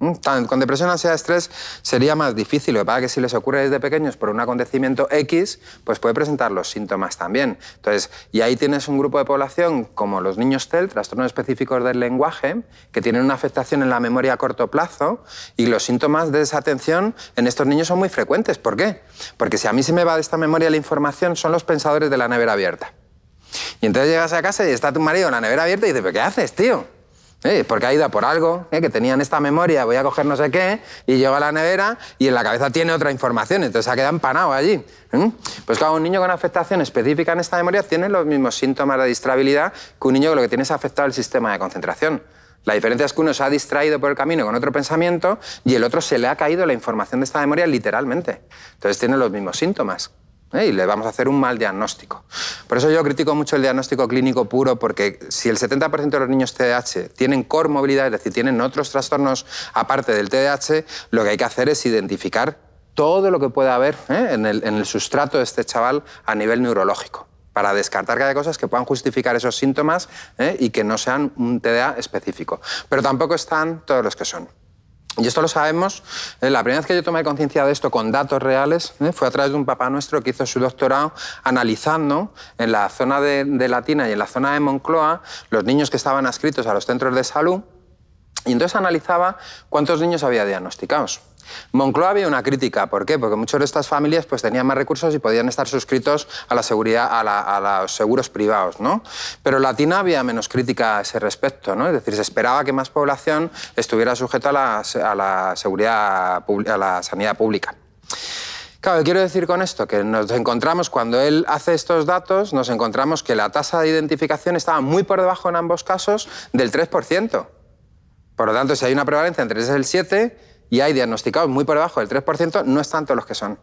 Mm, con depresión, ansiedad, estrés sería más difícil. Lo que pasa es que si les ocurre desde pequeños por un acontecimiento X, pues puede presentar los síntomas también. Entonces, y ahí tienes un grupo de población como los niños TEL, trastornos específicos del lenguaje, que tienen una afectación en la memoria a corto plazo y los síntomas de desatención en estos niños son muy frecuentes. ¿Por qué? Porque si a mí se me va de esta memoria la información, son los pensadores de la nevera abierta. Y entonces llegas a casa y está tu marido en la nevera abierta y dices, qué haces, tío? Porque ha ido por algo, ¿eh? que tenían esta memoria, voy a coger no sé qué, y llego a la nevera y en la cabeza tiene otra información, entonces ha quedado empanado allí. Pues claro, un niño con afectación específica en esta memoria tiene los mismos síntomas de distrabilidad que un niño que lo que tiene es afectado el sistema de concentración. La diferencia es que uno se ha distraído por el camino con otro pensamiento y el otro se le ha caído la información de esta memoria literalmente. Entonces tiene los mismos síntomas. ¿Eh? y le vamos a hacer un mal diagnóstico. Por eso yo critico mucho el diagnóstico clínico puro, porque si el 70% de los niños TDAH tienen movilidad, es decir, tienen otros trastornos aparte del TDAH, lo que hay que hacer es identificar todo lo que pueda haber ¿eh? en, el, sustrato de este chaval a nivel neurológico para descartar que haya cosas que puedan justificar esos síntomas ¿eh? y que no sean un TDA específico. Pero tampoco están todos los que son. Y esto lo sabemos, ¿eh? la primera vez que yo tomé conciencia de esto con datos reales ¿eh? fue a través de un papá nuestro que hizo su doctorado analizando en la zona de, de Latina y en la zona de Moncloa los niños que estaban adscritos a los centros de salud y entonces analizaba cuántos niños había diagnosticados. Moncloa había una crítica, ¿por qué? Porque muchas de estas familias pues, tenían más recursos y podían estar suscritos a la seguridad, a, los seguros privados, ¿no? Pero Latina había menos crítica a ese respecto, Es decir, se esperaba que más población estuviera sujeta a la, seguridad, a la sanidad pública. Claro, quiero decir con esto que nos encontramos, cuando él hace estos datos, nos encontramos que la tasa de identificación estaba muy por debajo en ambos casos del 3%. Por lo tanto, si hay una prevalencia entre 3 y el 7, y hay diagnosticados muy por debajo del 3%, no es tanto los que son.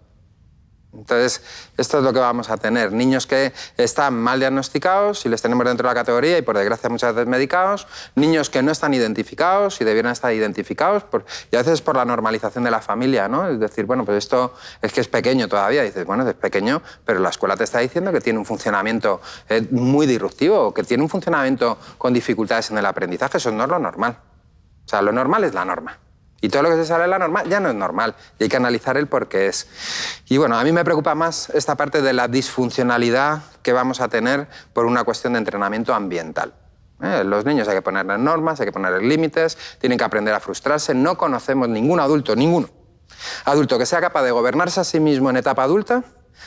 Entonces, esto es lo que vamos a tener. Niños que están mal diagnosticados y les tenemos dentro de la categoría y por desgracia muchas veces medicados. Niños que no están identificados y debieran estar identificados por, y a veces por la normalización de la familia, ¿no? Es decir, bueno, pues esto es que es pequeño todavía. dices, bueno, es pequeño, pero la escuela te está diciendo que tiene un funcionamiento eh, muy disruptivo, que tiene un funcionamiento con dificultades en el aprendizaje. Eso no es lo normal. O sea, lo normal es la norma. Y todo lo que se sale de la normal ya no es normal y hay que analizar el por qué es. Y bueno, a mí me preocupa más esta parte de la disfuncionalidad que vamos a tener por una cuestión de entrenamiento ambiental. ¿eh? Los niños hay que ponerles normas, hay que ponerles límites, tienen que aprender a frustrarse. No conocemos ningún adulto, ninguno, adulto que sea capaz de gobernarse a sí mismo en etapa adulta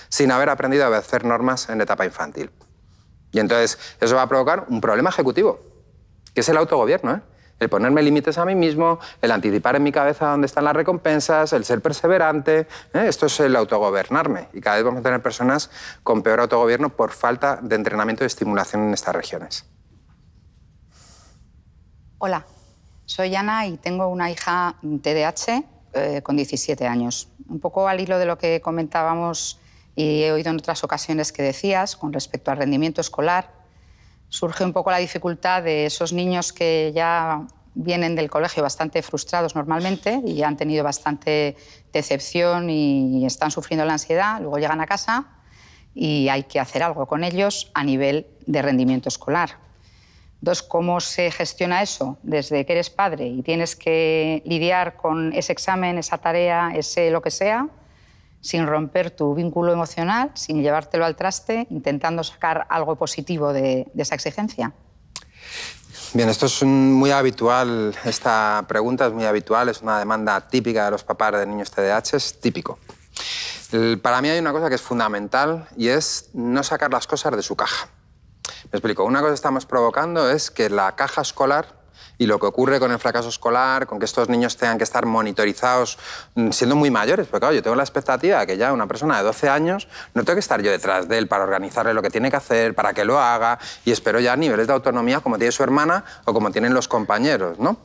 sin haber aprendido a obedecer normas en etapa infantil. Y entonces eso va a provocar un problema ejecutivo, que es el autogobierno. ¿eh? el ponerme límites a mí mismo, el anticipar en mi cabeza dónde están las recompensas, el ser perseverante. ¿eh? Esto es el autogobernarme. Y cada vez vamos a tener personas con peor autogobierno por falta de entrenamiento y estimulación en estas regiones. Hola, soy Ana y tengo una hija TDAH eh, con 17 años. Un poco al hilo de lo que comentábamos y he oído en otras ocasiones que decías con respecto al rendimiento escolar surge un poco la dificultad de esos niños que ya vienen del colegio bastante frustrados normalmente y han tenido bastante decepción y están sufriendo la ansiedad, luego llegan a casa y hay que hacer algo con ellos a nivel de rendimiento escolar. dos ¿cómo se gestiona eso desde que eres padre y tienes que lidiar con ese examen, esa tarea, ese lo que sea? sin romper tu vínculo emocional, sin llevártelo al traste, intentando sacar algo positivo de, esa exigencia? Bien, esto es muy habitual, esta pregunta es muy habitual, es una demanda típica de los papás de niños TDAH, es típico. Para mí hay una cosa que es fundamental y es no sacar las cosas de su caja. Me explico, una cosa que estamos provocando es que la caja escolar y lo que ocurre con el fracaso escolar, con que estos niños tengan que estar monitorizados mm, siendo muy mayores, porque claro, yo tengo la expectativa de que ya una persona de 12 años no tengo que estar yo detrás de él para organizarle lo que tiene que hacer, para que lo haga y espero ya a niveles de autonomía como tiene su hermana o como tienen los compañeros, ¿no?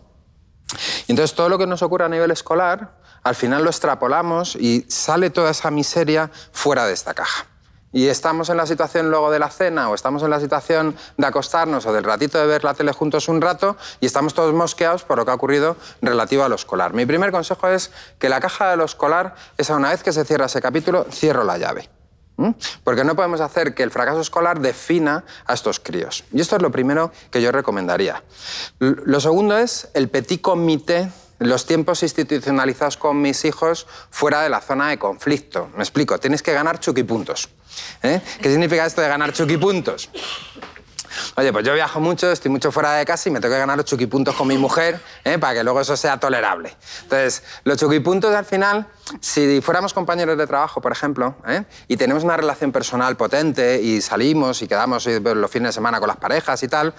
Y entonces todo lo que nos ocurre a nivel escolar, al final lo extrapolamos y sale toda esa miseria fuera de esta caja y estamos en la situación luego de la cena o estamos en la situación de acostarnos o del ratito de ver la tele juntos un rato y estamos todos mosqueados por lo que ha ocurrido relativo a lo escolar. Mi primer consejo es que la caja de lo escolar, esa una vez que se cierra ese capítulo, cierro la llave. Porque no podemos hacer que el fracaso escolar defina a estos críos. Y esto es lo primero que yo recomendaría. Lo segundo es el petit comité los tiempos institucionalizados con mis hijos fuera de la zona de conflicto. Me explico, tienes que ganar chuquipuntos. ¿Eh? ¿Qué significa esto de ganar chuquipuntos? Oye, pues yo viajo mucho, estoy mucho fuera de casa y me tengo que ganar los chuquipuntos con mi mujer ¿eh? para que luego eso sea tolerable. Entonces, los chuquipuntos al final, si fuéramos compañeros de trabajo, por ejemplo, ¿eh? y tenemos una relación personal potente y salimos y quedamos eh, pues, los fines de semana con las parejas y tal,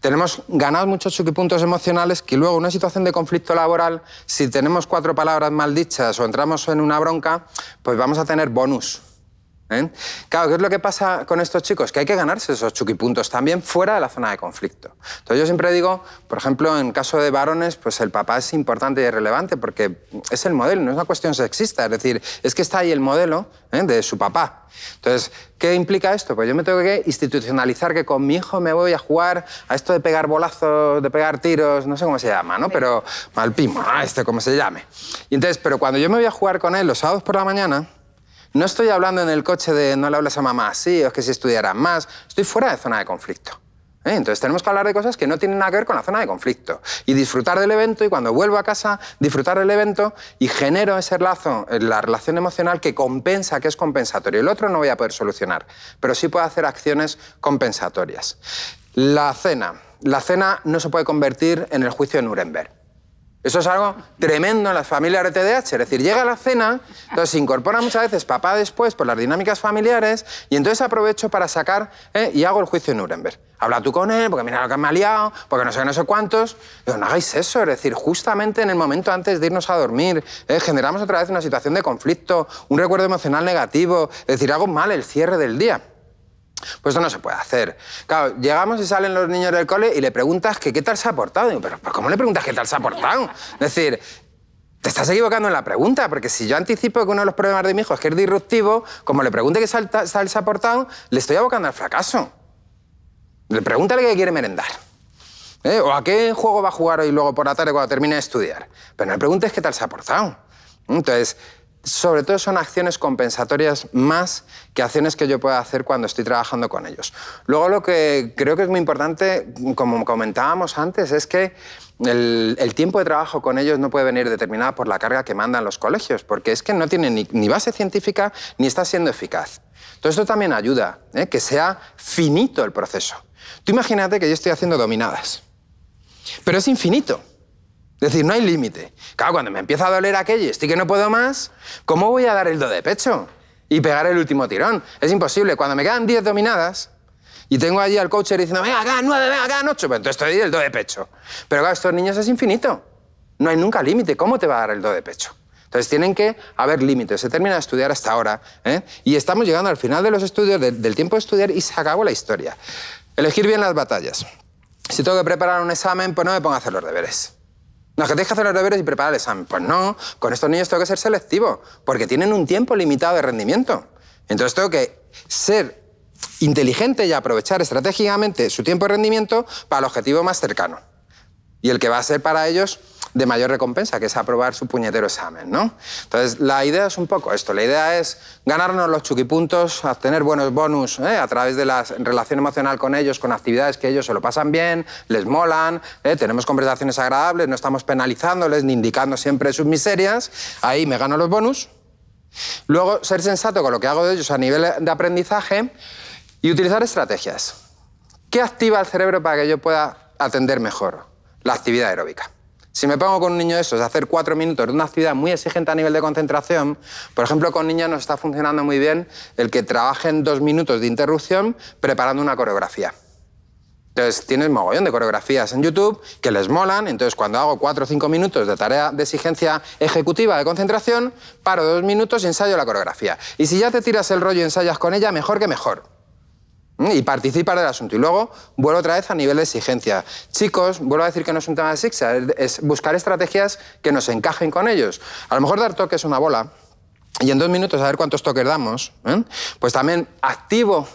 tenemos ganados muchos chuquipuntos emocionales que luego en una situación de conflicto laboral, si tenemos cuatro palabras mal dichas o entramos en una bronca, pues vamos a tener bonus. ¿eh? Claro, ¿qué es lo que pasa con estos chicos? Que hay que ganarse esos chuquipuntos también fuera de la zona de conflicto. Entonces yo siempre digo, por ejemplo, en caso de varones, pues el papá es importante y relevante porque es el modelo, no es una cuestión sexista, es decir, es que está ahí el modelo ¿eh? de su papá. Entonces, ¿qué implica esto? Pues yo me tengo que institucionalizar que con mi hijo me voy a jugar a esto de pegar bolazos, de pegar tiros, no sé cómo se llama, ¿no? Pero al pimo, este como se llame. Y entonces, pero cuando yo me voy a jugar con él los sábados por la mañana, no estoy hablando en el coche de no le hablas a mamá así, o es que si estudiarás más. Estoy fuera de zona de conflicto. ¿eh? Entonces tenemos que hablar de cosas que no tienen nada que ver con la zona de conflicto. Y disfrutar del evento y cuando vuelvo a casa, disfrutar del evento y genero ese lazo, la relación emocional que compensa, que es compensatorio. El otro no voy a poder solucionar, pero sí puedo hacer acciones compensatorias. La cena. La cena no se puede convertir en el juicio de Nuremberg. Eso es algo tremendo en las familias TDAH, Es decir, llega la cena, entonces se incorpora muchas veces papá después por las dinámicas familiares y entonces aprovecho para sacar eh, y hago el juicio en Nuremberg. Habla tú con él, porque mira lo que me ha liado, porque no sé no sé cuántos. Digo, no hagáis eso. Es decir, justamente en el momento antes de irnos a dormir, eh, generamos otra vez una situación de conflicto, un recuerdo emocional negativo. Es decir, hago mal el cierre del día. Pues eso no se puede hacer. llegamos y salen los niños del cole y le preguntas que qué tal se ha portado. Digo, pero, ¿cómo le preguntas qué tal se ha portado? Es decir, te estás equivocando en la pregunta, porque si yo anticipo que uno de los problemas de mi hijo es que es disruptivo, como le pregunte qué tal se ha portado, le estoy abocando al fracaso. Le pregúntale qué quiere merendar. ¿eh? O a qué juego va a jugar hoy luego por la tarde cuando termine de estudiar. Pero no le preguntes qué tal se ha portado. Entonces, sobre todo son acciones compensatorias más que acciones que yo pueda hacer cuando estoy trabajando con ellos. Luego lo que creo que es muy importante, como comentábamos antes, es que el, tiempo de trabajo con ellos no puede venir determinado por la carga que mandan los colegios, porque es que no tiene ni, base científica ni está siendo eficaz. Todo esto también ayuda, ¿eh? que sea finito el proceso. Tú imagínate que yo estoy haciendo dominadas, pero es infinito. Es decir, no hay límite. Claro, cuando me empieza a doler aquello y estoy que no puedo más, ¿cómo voy a dar el do de pecho y pegar el último tirón? Es imposible. Cuando me quedan 10 dominadas y tengo allí al coacher diciendo, venga acá, 9, venga acá, 8, pues entonces estoy el do de pecho. Pero claro, estos niños es infinito. No hay nunca límite. ¿Cómo te va a dar el do de pecho? Entonces tienen que haber límites. Se termina de estudiar hasta ahora ¿eh? y estamos llegando al final de los estudios, del tiempo de estudiar y se acabó la historia. Elegir bien las batallas. Si tengo que preparar un examen, pues no me pongo a hacer los deberes. No, que hacer los deberes y preparar el examen. Pues no, con estos niños tengo que ser selectivo, porque tienen un tiempo limitado de rendimiento. Entonces tengo que ser inteligente y aprovechar estratégicamente su tiempo de rendimiento para el objetivo más cercano. Y el que va a ser para ellos de mayor recompensa, que es aprobar su puñetero examen, ¿no? Entonces, la idea es un poco esto. La idea es ganarnos los chuquipuntos, obtener buenos bonus ¿eh? a través de la relación emocional con ellos, con actividades que ellos se lo pasan bien, les molan, ¿eh? tenemos conversaciones agradables, no estamos penalizándoles ni indicando siempre sus miserias. Ahí me gano los bonus. Luego, ser sensato con lo que hago de ellos a nivel de aprendizaje y utilizar estrategias. ¿Qué activa el cerebro para que yo pueda atender mejor? La actividad aeróbica. Si me pongo con un niño de esos, hacer cuatro minutos de una actividad muy exigente a nivel de concentración, por ejemplo, con niños no está funcionando muy bien el que trabajen dos minutos de interrupción preparando una coreografía. Entonces tienes mogollón de coreografías en YouTube que les molan, entonces cuando hago cuatro o cinco minutos de tarea de exigencia ejecutiva de concentración, paro dos minutos y ensayo la coreografía. Y si ya te tiras el rollo y ensayas con ella, mejor que mejor. Mm, y participar del asunto. Y luego vuelvo otra vez a nivel de exigencia. Chicos, vuelvo a decir que no es un tema de exigencia, es buscar estrategias que nos encajen con ellos. A lo mejor dar toques a una bola y en dos minutos a ver cuántos toques damos. ¿eh? Pues también activo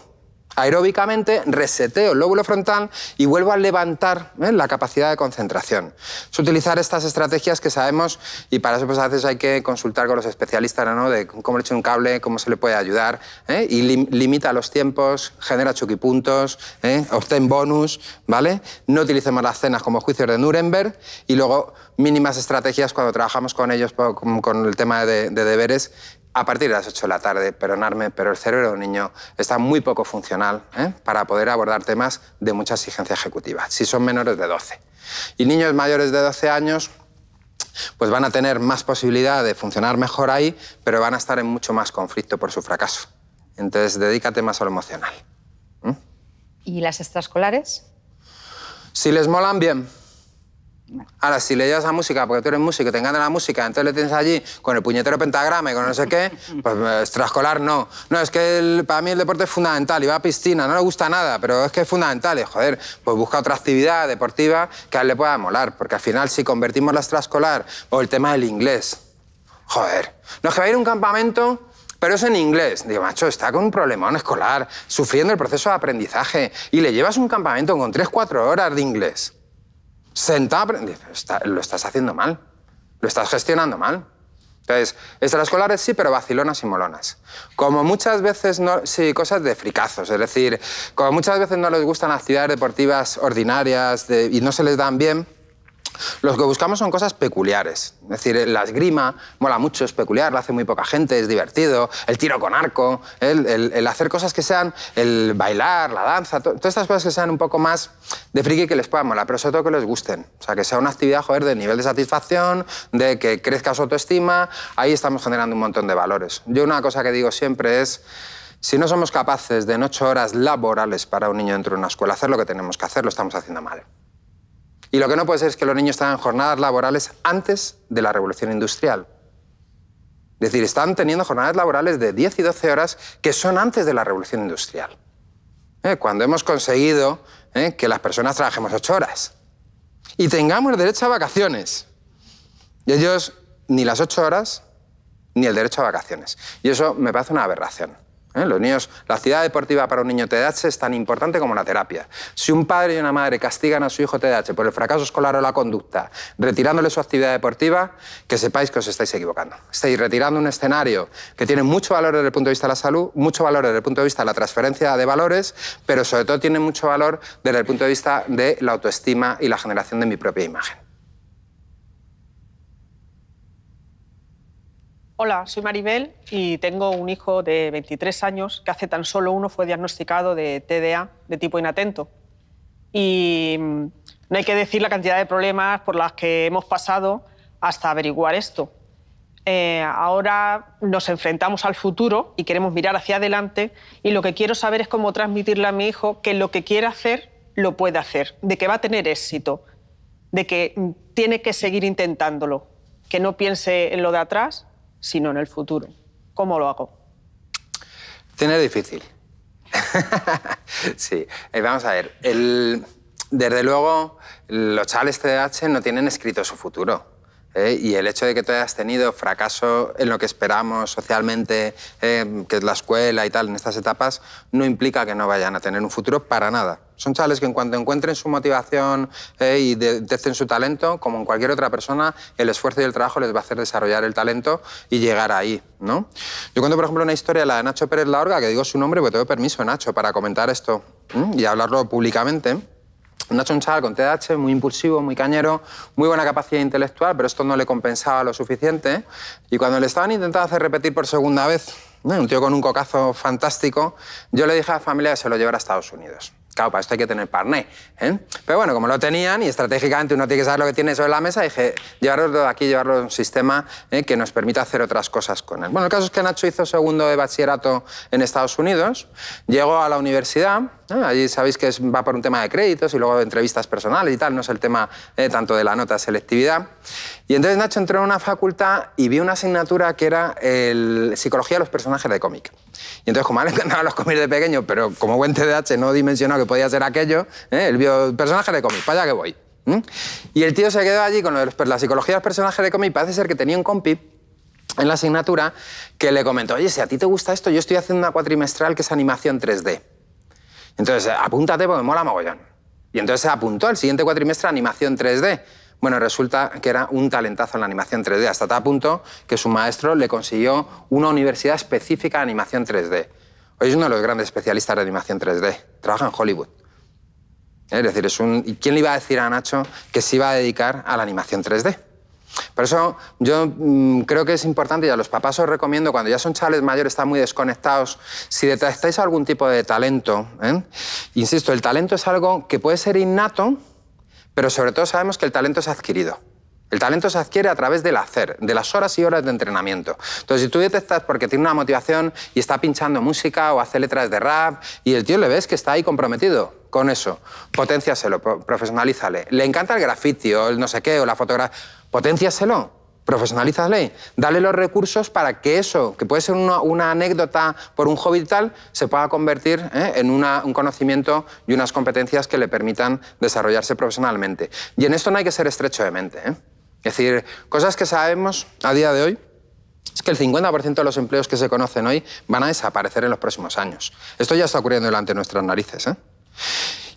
aeróbicamente, reseteo el lóbulo frontal y vuelvo a levantar ¿eh? la capacidad de concentración. Es utilizar estas estrategias que sabemos y para eso pues a veces hay que consultar con los especialistas de cómo le hecho un cable, cómo se le puede ayudar ¿eh? y limita los tiempos, genera chuquipuntos, ¿eh? obtén bonus, ¿vale? No utilicemos las cenas como juicios de Nuremberg y luego mínimas estrategias cuando trabajamos con ellos con, el tema de deberes a partir de las 8 de la tarde, perdonarme, pero el cerebro de un niño está muy poco funcional ¿eh? para poder abordar temas de mucha exigencia ejecutiva, si son menores de 12. Y niños mayores de 12 años pues van a tener más posibilidad de funcionar mejor ahí, pero van a estar en mucho más conflicto por su fracaso. Entonces, dedícate más a lo emocional. ¿Y las extraescolares? Si les molan, bien. Ahora, si le llevas a música, porque tú eres músico, te encanta la música, entonces le tienes allí con el puñetero pentagrama y con no sé qué, pues eh, trascolar no. No, es que para mí el deporte es fundamental, y va a piscina, no le gusta nada, pero es que es fundamental, y eh, joder, pues busca otra actividad deportiva que a él le pueda molar, porque al final si convertimos la extraescolar o el tema del inglés, joder, no es que va a ir a un campamento pero es en inglés. Digo, macho, está con un problemón escolar, sufriendo el proceso de aprendizaje, y le llevas un campamento con 3-4 horas de inglés sentado, lo estás haciendo mal, lo estás gestionando mal. Entonces, extraescolares sí, pero vacilonas y molonas. Como muchas veces, no, sí, cosas de fricazos, es decir, como muchas veces no les gustan actividades deportivas ordinarias y no se les dan bien, los que buscamos son cosas peculiares. Es decir, eh, la esgrima mola mucho, es peculiar, la hace muy poca gente, es divertido. El tiro con arco, el, hacer cosas que sean, el bailar, la danza, todas estas cosas que sean un poco más de friki que les pueda molar, pero sobre todo que les gusten. O sea, que sea una actividad, de nivel de satisfacción, de que crezca su autoestima. Ahí estamos generando un montón de valores. Yo una cosa que digo siempre es. Si no somos capaces de en ocho horas laborales para un niño dentro de una escuela hacer lo que tenemos que hacer, lo estamos haciendo mal. Y lo que no puede ser es que los niños tengan jornadas laborales antes de la revolución industrial. Es decir, están teniendo jornadas laborales de 10 y 12 horas que son antes de la revolución industrial. ¿Eh? Cuando hemos conseguido ¿eh? que las personas trabajemos 8 horas y tengamos el derecho a vacaciones. Y ellos ni las 8 horas ni el derecho a vacaciones. Y eso me parece una aberración. ¿Eh? Los niños, la actividad deportiva para un niño TDAH es tan importante como la terapia. Si un padre y una madre castigan a su hijo TDAH por el fracaso escolar o la conducta, retirándole su actividad deportiva, que sepáis que os estáis equivocando. Estáis retirando un escenario que tiene mucho valor desde el punto de vista de la salud, mucho valor desde el punto de vista de la transferencia de valores, pero sobre todo tiene mucho valor desde el punto de vista de la autoestima y la generación de mi propia imagen. Hola, soy Maribel y tengo un hijo de 23 años que hace tan solo uno fue diagnosticado de TDA de tipo inatento. Y mm, no hay que decir la cantidad de problemas por las que hemos pasado hasta averiguar esto. Eh, ahora nos enfrentamos al futuro y queremos mirar hacia adelante y lo que quiero saber es cómo transmitirle a mi hijo que lo que quiere hacer lo puede hacer, de que va a tener éxito, de que mm, tiene que seguir intentándolo, que no piense en lo de atrás sino en el futuro. ¿Cómo lo hago? Tener difícil. sí, eh, vamos a ver. El... Desde luego, los chales TDAH no tienen escrito su futuro. ¿eh? y el hecho de que tú hayas tenido fracaso en lo que esperamos socialmente, ¿eh? que es la escuela y tal, en estas etapas, no implica que no vayan a tener un futuro para nada. Son chavales que en cuanto encuentren su motivación ¿eh? y detecten su talento, como en cualquier otra persona, el esfuerzo y el trabajo les va a hacer desarrollar el talento y llegar ahí. ¿no? Yo cuento, por ejemplo, una historia, la de Nacho Pérez Laorga, que digo su nombre porque tengo permiso, Nacho, para comentar esto y hablarlo públicamente. Nacho un chaval con TDAH, muy impulsivo, muy cañero, muy buena capacidad intelectual, pero esto no le compensaba lo suficiente. Y cuando le estaban intentando hacer repetir por segunda vez, un tío con un cocazo fantástico, yo le dije a la familia que se lo llevara a Estados Unidos. Claro, para esto hay que tener parné. ¿eh? Pero bueno, como lo tenían y estratégicamente uno tiene que saber lo que tiene sobre la mesa, dije, llevarlo de aquí, llevarlo a un sistema ¿eh? que nos permita hacer otras cosas con él. Bueno, el caso es que Nacho hizo segundo de bachillerato en Estados Unidos, llegó a la universidad, ¿eh? allí sabéis que va por un tema de créditos y luego de entrevistas personales y tal, no es el tema tanto de la nota selectividad. Y entonces Nacho entró en una facultad y vi una asignatura que era el, psicología de los personajes de cómic. Y entonces, como le encantaban los cómics de pequeño, pero como buen TDAH no dimensionó que podía ser aquello, ¿eh? él vio el personaje de cómic, para allá que voy. Y el tío se quedó allí con la psicología del personaje de cómic. Parece ser que tenía un compi en la asignatura que le comentó, oye, si a ti te gusta esto, yo estoy haciendo una cuatrimestral que es animación 3D. Entonces, apúntate porque me mola mogollón. Y entonces se apuntó al siguiente cuatrimestre animación 3D. Bueno, resulta que era un talentazo en la animación 3D, hasta tal punto que su maestro le consiguió una universidad específica de animación 3D. Hoy es uno de los grandes especialistas de animación 3D, trabaja en Hollywood. Es decir, es un... quién le iba a decir a Nacho que se iba a dedicar a la animación 3D? Por eso yo mm, creo que es importante y a los papás os recomiendo, cuando ya son chavales mayores, están muy desconectados, si detectáis algún tipo de talento, ¿eh? insisto, el talento es algo que puede ser innato, pero sobre todo sabemos que el talento es adquirido. El talento se adquiere a través del hacer, de las horas y horas de entrenamiento. Entonces, si tú detectas porque tiene una motivación y está pinchando música o hace letras de rap y el tío le ves que está ahí comprometido con eso, potenciaselo, profesionalízale. Le encanta el grafiti o el no sé qué o la fotografía, potenciaselo profesionalízale, dale los recursos para que eso, que puede ser una, anécdota por un hobby tal, se pueda convertir eh, en un conocimiento y unas competencias que le permitan desarrollarse profesionalmente. Y en esto no hay que ser estrecho de mente. Eh. Es decir, cosas que sabemos a día de hoy, es que el 50% de los empleos que se conocen hoy van a desaparecer en los próximos años. Esto ya está ocurriendo delante de nuestras narices. ¿eh?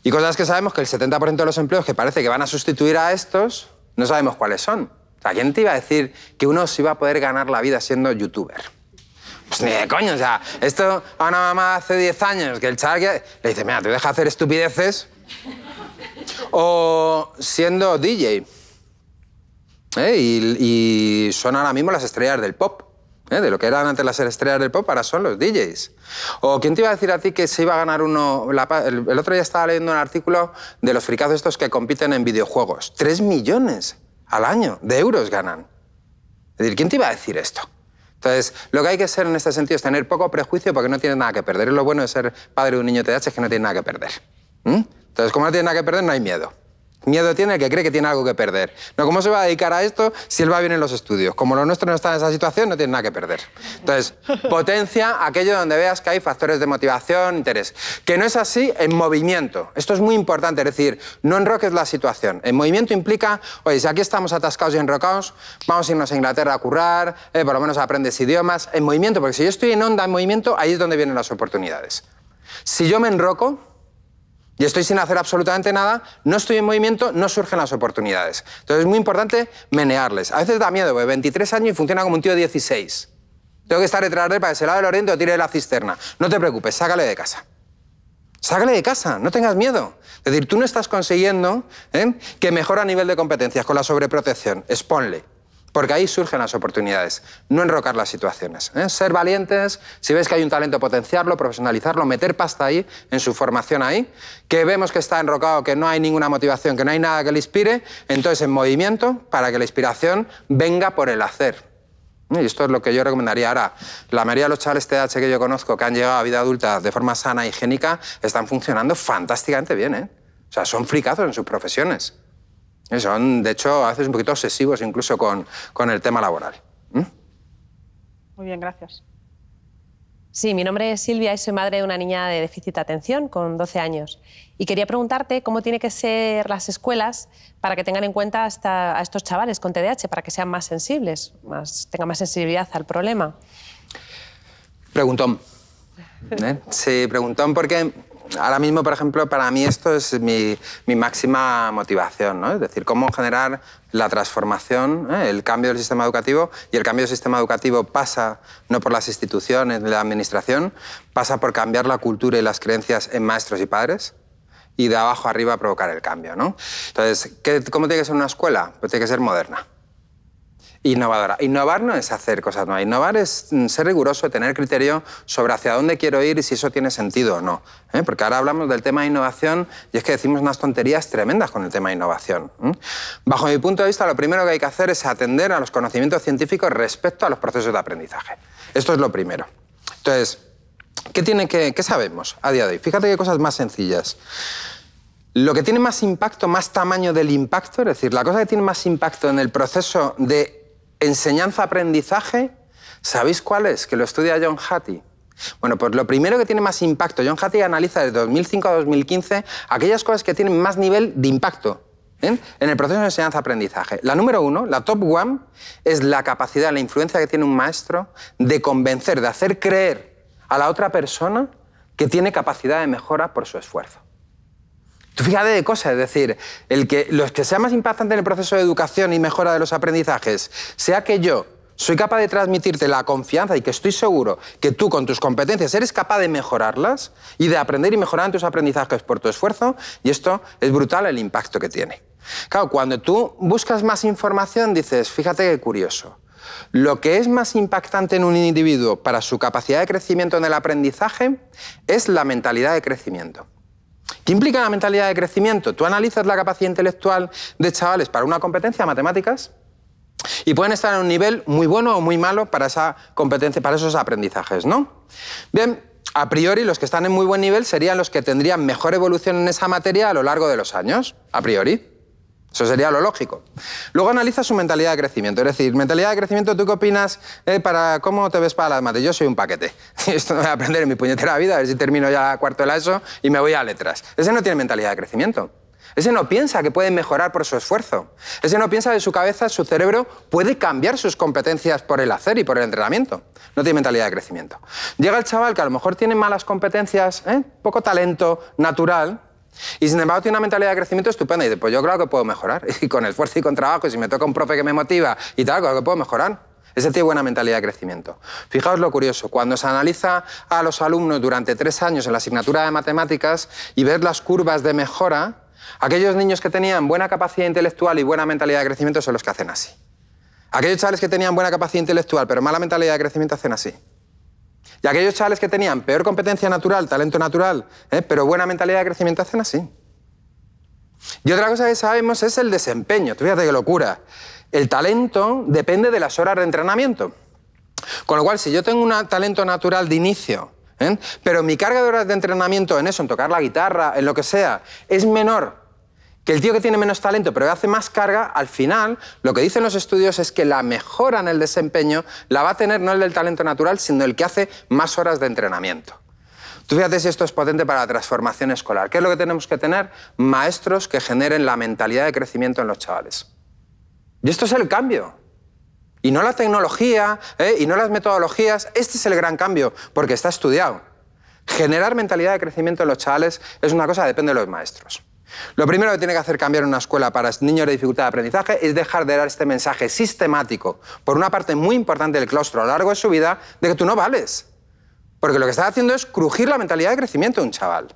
Y cosas que sabemos que el 70% de los empleos que parece que van a sustituir a estos, no sabemos cuáles son. ¿quién te iba a decir que uno se iba a poder ganar la vida siendo youtuber? Pues ni de coño, esto a una mamá hace 10 años que el chaval le dice, mira, te deja hacer estupideces. O siendo DJ. ¿Eh? Y, son ahora mismo las estrellas del pop. ¿eh? De lo que eran antes las estrellas del pop, ahora son los DJs. O quién te iba a decir a ti que se iba a ganar uno... La... el, otro día estaba leyendo un artículo de los fricazos estos que compiten en videojuegos. Tres millones al año, de euros ganan. Es decir, ¿quién te iba a decir esto? Entonces, lo que hay que hacer en este sentido es tener poco prejuicio porque no tiene nada que perder. lo bueno de ser padre de un niño TH es que no tiene nada que perder. ¿Mm? Entonces, como no tiene nada que perder, no hay miedo. Miedo tiene el que cree que tiene algo que perder. No, ¿cómo se va a dedicar a esto si él va bien en los estudios? Como lo nuestro no está en esa situación, no tiene nada que perder. Entonces, potencia aquello donde veas que hay factores de motivación, interés. Que no es así en movimiento. Esto es muy importante, es decir, no enroques la situación. En movimiento implica, oye, si aquí estamos atascados y enrocados, vamos a irnos a Inglaterra a currar, eh, por lo menos aprendes idiomas, en movimiento, porque si yo estoy en onda, en movimiento, ahí es donde vienen las oportunidades. Si yo me enroco, y estoy sin hacer absolutamente nada, no estoy en movimiento, no surgen las oportunidades. Entonces es muy importante menearles. A veces da miedo, 23 pues, años y funciona como un tío de 16. Tengo que estar detrás de él para que se lave el oriente o tire de la cisterna. No te preocupes, sácale de casa. Sácale de casa, no tengas miedo. Es decir, tú no estás consiguiendo ¿eh? que mejore a nivel de competencias con la sobreprotección. Exponle porque ahí surgen las oportunidades, no enrocar las situaciones. ¿eh? Ser valientes, si ves que hay un talento, potenciarlo, profesionalizarlo, meter pasta ahí, en su formación ahí, que vemos que está enrocado, que no hay ninguna motivación, que no hay nada que le inspire, entonces en movimiento para que la inspiración venga por el hacer. ¿Eh? Y esto es lo que yo recomendaría. Ahora, la mayoría de los chavales TH que yo conozco que han llegado a vida adulta de forma sana y higiénica están funcionando fantásticamente bien. ¿eh? O sea, son fricazos en sus profesiones. Eh, son, de hecho, a un poquito obsesivos incluso con, el tema laboral. ¿Mm? Muy bien, gracias. Sí, mi nombre es Silvia y soy madre de una niña de déficit de atención con 12 años. Y quería preguntarte cómo tienen que ser las escuelas para que tengan en cuenta hasta a estos chavales con TDAH, para que sean más sensibles, más, tengan más sensibilidad al problema. Preguntón. ¿Eh? Sí, preguntón porque ahora mismo, por ejemplo, para mí esto es mi, máxima motivación, ¿no? Es decir, cómo generar la transformación, ¿eh? el cambio del sistema educativo, y el cambio del sistema educativo pasa no por las instituciones, la administración, pasa por cambiar la cultura y las creencias en maestros y padres, y de abajo arriba provocar el cambio, ¿no? Entonces, ¿cómo tiene que ser una escuela? Pues tiene que ser moderna innovadora. Innovar no es hacer cosas nuevas, innovar es mm, ser riguroso, tener criterio sobre hacia dónde quiero ir y si eso tiene sentido o no. ¿eh? Porque ahora hablamos del tema de innovación y es que decimos unas tonterías tremendas con el tema de innovación. ¿eh? Bajo mi punto de vista, lo primero que hay que hacer es atender a los conocimientos científicos respecto a los procesos de aprendizaje. Esto es lo primero. Entonces, ¿qué, que, ¿qué sabemos a día de hoy? Fíjate qué cosas más sencillas. Lo que tiene más impacto, más tamaño del impacto, es decir, la cosa que tiene más impacto en el proceso de Enseñanza-aprendizaje, ¿sabéis cuál es? Que lo estudia John Hattie. Bueno, pues lo primero que tiene más impacto, John Hattie analiza de 2005 a 2015 aquellas cosas que tienen más nivel de impacto ¿eh? en el proceso de enseñanza-aprendizaje. La número uno, la top one, es la capacidad, la influencia que tiene un maestro de convencer, de hacer creer a la otra persona que tiene capacidad de mejora por su esfuerzo. Tú fíjate de cosas, es decir, el que, los que sea más impactante en el proceso de educación y mejora de los aprendizajes, sea que yo soy capaz de transmitirte la confianza y que estoy seguro que tú con tus competencias eres capaz de mejorarlas y de aprender y mejorar en tus aprendizajes por tu esfuerzo, y esto es brutal el impacto que tiene. Claro, cuando tú buscas más información dices, fíjate qué curioso, lo que es más impactante en un individuo para su capacidad de crecimiento en el aprendizaje es la mentalidad de crecimiento. ¿Qué implica la mentalidad de crecimiento? Tú analizas la capacidad intelectual de chavales para una competencia de matemáticas y pueden estar en un nivel muy bueno o muy malo para esa competencia, para esos aprendizajes, ¿no? Bien, a priori los que están en muy buen nivel serían los que tendrían mejor evolución en esa materia a lo largo de los años, a priori. Eso sería lo lógico. Luego analiza su mentalidad de crecimiento. Es decir, mentalidad de crecimiento, ¿tú qué opinas eh, para cómo te ves para las mates? Yo soy un paquete. Esto no voy a aprender en mi puñetera vida, a ver si termino ya cuarto de la ESO y me voy a letras. Ese no tiene mentalidad de crecimiento. Ese no piensa que puede mejorar por su esfuerzo. Ese no piensa de su cabeza, su cerebro puede cambiar sus competencias por el hacer y por el entrenamiento. No tiene mentalidad de crecimiento. Llega el chaval que a lo mejor tiene malas competencias, ¿eh? poco talento natural, y sin embargo tiene una mentalidad de crecimiento estupenda y después pues yo creo que puedo mejorar. Y con esfuerzo y con trabajo, y si me toca un profe que me motiva y tal, creo que puedo mejorar. Ese tiene buena mentalidad de crecimiento. Fijaos lo curioso, cuando se analiza a los alumnos durante tres años en la asignatura de matemáticas y ver las curvas de mejora, aquellos niños que tenían buena capacidad intelectual y buena mentalidad de crecimiento son los que hacen así. Aquellos chavales que tenían buena capacidad intelectual pero mala mentalidad de crecimiento hacen así. Y aquellos chavales que tenían peor competencia natural, talento natural, ¿eh? pero buena mentalidad de crecimiento, hacen así. Y otra cosa que sabemos es el desempeño. Tú fíjate qué locura. El talento depende de las horas de entrenamiento. Con lo cual, si yo tengo un talento natural de inicio, ¿eh? pero mi carga de horas de entrenamiento en eso, en tocar la guitarra, en lo que sea, es menor que el tío que tiene menos talento pero hace más carga, al final lo que dicen los estudios es que la mejora en el desempeño la va a tener no el del talento natural, sino el que hace más horas de entrenamiento. Tú fíjate si esto es potente para la transformación escolar. ¿Qué es lo que tenemos que tener? Maestros que generen la mentalidad de crecimiento en los chavales. Y esto es el cambio. Y no la tecnología, ¿eh? y no las metodologías. Este es el gran cambio, porque está estudiado. Generar mentalidad de crecimiento en los chavales es una cosa que depende de los maestros. Lo primero que tiene que hacer cambiar una escuela para niños de dificultad de aprendizaje es dejar de dar este mensaje sistemático, por una parte muy importante del claustro a lo largo de su vida, de que tú no vales. Porque lo que está haciendo es crujir la mentalidad de crecimiento de un chaval.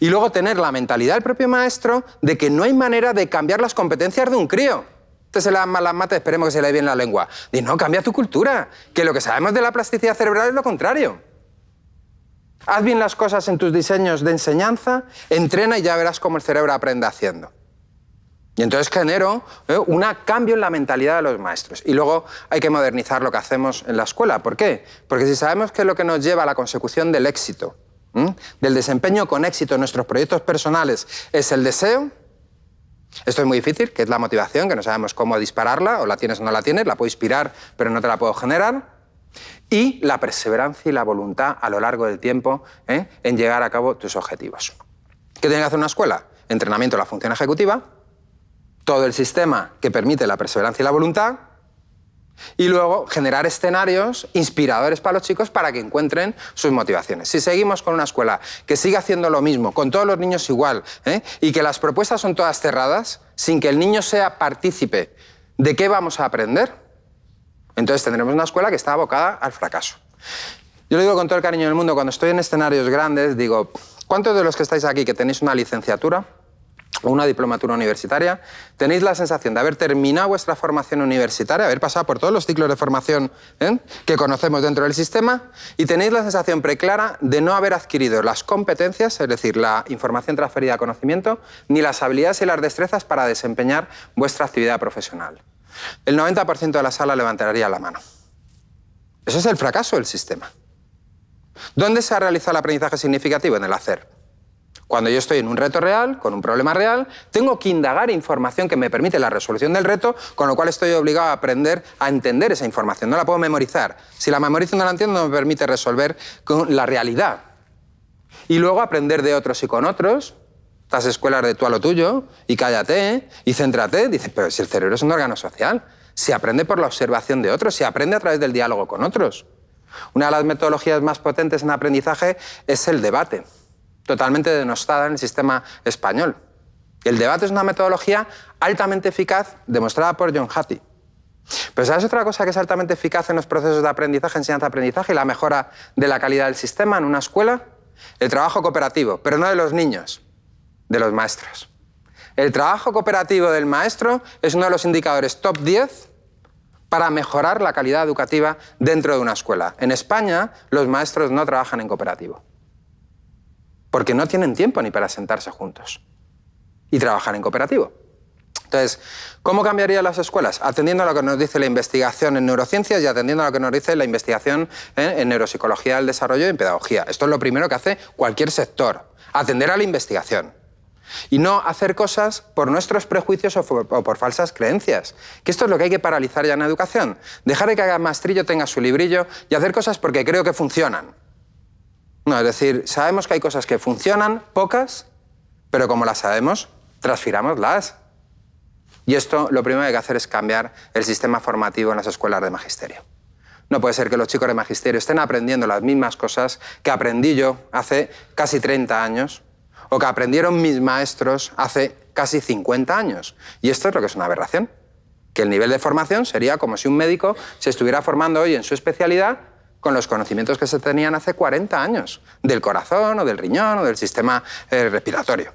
Y luego tener la mentalidad del propio maestro de que no hay manera de cambiar las competencias de un crío. Te este se le dan mal las mates, esperemos que se le dé bien la lengua. Y no, cambia tu cultura, que lo que sabemos de la plasticidad cerebral es lo contrario. Haz bien las cosas en tus diseños de enseñanza, entrena y ya verás cómo el cerebro aprende haciendo. Y entonces genero eh, un cambio en la mentalidad de los maestros. Y luego hay que modernizar lo que hacemos en la escuela. ¿Por qué? Porque si sabemos que lo que nos lleva a la consecución del éxito, del desempeño con éxito en nuestros proyectos personales, es el deseo, esto es muy difícil, que es la motivación, que no sabemos cómo dispararla, o la tienes o no la tienes, la puedo inspirar, pero no te la puedo generar y la perseverancia y la voluntad a lo largo del tiempo ¿eh? en llegar a cabo tus objetivos. ¿Qué tiene que hacer una escuela? Entrenamiento de la función ejecutiva, todo el sistema que permite la perseverancia y la voluntad, y luego generar escenarios inspiradores para los chicos para que encuentren sus motivaciones. Si seguimos con una escuela que sigue haciendo lo mismo, con todos los niños igual, ¿eh? y que las propuestas son todas cerradas, sin que el niño sea partícipe de qué vamos a aprender, entonces tendremos una escuela que está abocada al fracaso. Yo lo digo con todo el cariño del mundo, cuando estoy en escenarios grandes, digo, ¿cuántos de los que estáis aquí que tenéis una licenciatura o una diplomatura universitaria tenéis la sensación de haber terminado vuestra formación universitaria, haber pasado por todos los ciclos de formación ¿eh? que conocemos dentro del sistema y tenéis la sensación preclara de no haber adquirido las competencias, es decir, la información transferida a conocimiento, ni las habilidades y las destrezas para desempeñar vuestra actividad profesional? el 90% de la sala levantaría la mano. Ese es el fracaso del sistema. ¿Dónde se ha realizado el aprendizaje significativo? En el hacer. Cuando yo estoy en un reto real, con un problema real, tengo que indagar información que me permite la resolución del reto, con lo cual estoy obligado a aprender a entender esa información. No la puedo memorizar. Si la memorizo no la entiendo, no me permite resolver con la realidad. Y luego aprender de otros y con otros estas escuelas de tú a lo tuyo y cállate ¿eh? y céntrate. dice pero si el cerebro es un órgano social, se aprende por la observación de otros, se aprende a través del diálogo con otros. Una de las metodologías más potentes en aprendizaje es el debate, totalmente denostada en el sistema español. El debate es una metodología altamente eficaz demostrada por John Hattie. Pero ¿sabes otra cosa que es altamente eficaz en los procesos de aprendizaje, enseñanza-aprendizaje y la mejora de la calidad del sistema en una escuela? El trabajo cooperativo, pero no de los niños, de los maestros. El trabajo cooperativo del maestro es uno de los indicadores top 10 para mejorar la calidad educativa dentro de una escuela. En España, los maestros no trabajan en cooperativo, porque no tienen tiempo ni para sentarse juntos y trabajar en cooperativo. Entonces, ¿cómo cambiarían las escuelas? Atendiendo a lo que nos dice la investigación en neurociencias y atendiendo a lo que nos dice la investigación en, neuropsicología del desarrollo y en pedagogía. Esto es lo primero que hace cualquier sector, atender a la investigación y no hacer cosas por nuestros prejuicios o, por falsas creencias. Que esto es lo que hay que paralizar ya en la educación. Dejar de que cada mastrillo tenga su librillo y hacer cosas porque creo que funcionan. No, es decir, sabemos que hay cosas que funcionan, pocas, pero como las sabemos, transfirámoslas. Y esto lo primero que hay que hacer es cambiar el sistema formativo en las escuelas de magisterio. No puede ser que los chicos de magisterio estén aprendiendo las mismas cosas que aprendí yo hace casi 30 años o que aprendieron mis maestros hace casi 50 años. Y esto es lo que es una aberración. Que el nivel de formación sería como si un médico se estuviera formando hoy en su especialidad con los conocimientos que se tenían hace 40 años, del corazón o del riñón o del sistema eh, respiratorio.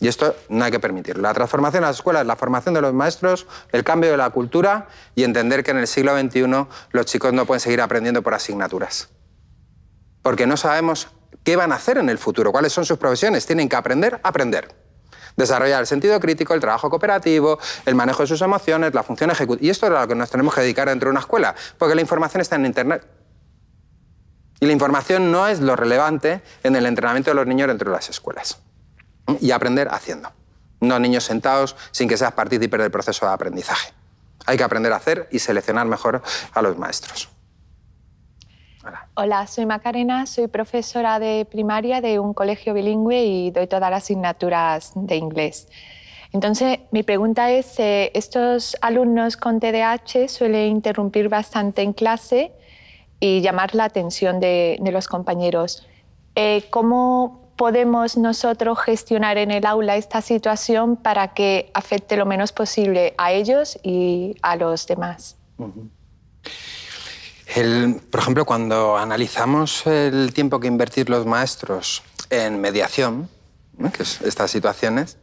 Y esto no hay que permitir. La transformación de las escuelas, la formación de los maestros, el cambio de la cultura y entender que en el siglo XXI los chicos no pueden seguir aprendiendo por asignaturas. Porque no sabemos qué van a hacer en el futuro, cuáles son sus profesiones. Tienen que aprender a aprender. Desarrollar el sentido crítico, el trabajo cooperativo, el manejo de sus emociones, la función ejecutiva. Y esto es lo que nos tenemos que dedicar dentro de una escuela, porque la información está en Internet. Y la información no es lo relevante en el entrenamiento de los niños dentro de las escuelas. Y aprender haciendo. No niños sentados sin que seas partícipe del proceso de aprendizaje. Hay que aprender a hacer y seleccionar mejor a los maestros. Hola. soy Macarena, soy profesora de primaria de un colegio bilingüe y doy todas las asignaturas de inglés. Entonces, mi pregunta es, eh, estos alumnos con TDAH suelen interrumpir bastante en clase y llamar la atención de, los compañeros. Eh, ¿Cómo podemos nosotros gestionar en el aula esta situación para que afecte lo menos posible a ellos y a los demás? por ejemplo, cuando analizamos el tiempo que invertir los maestros en mediación, que es estas situaciones,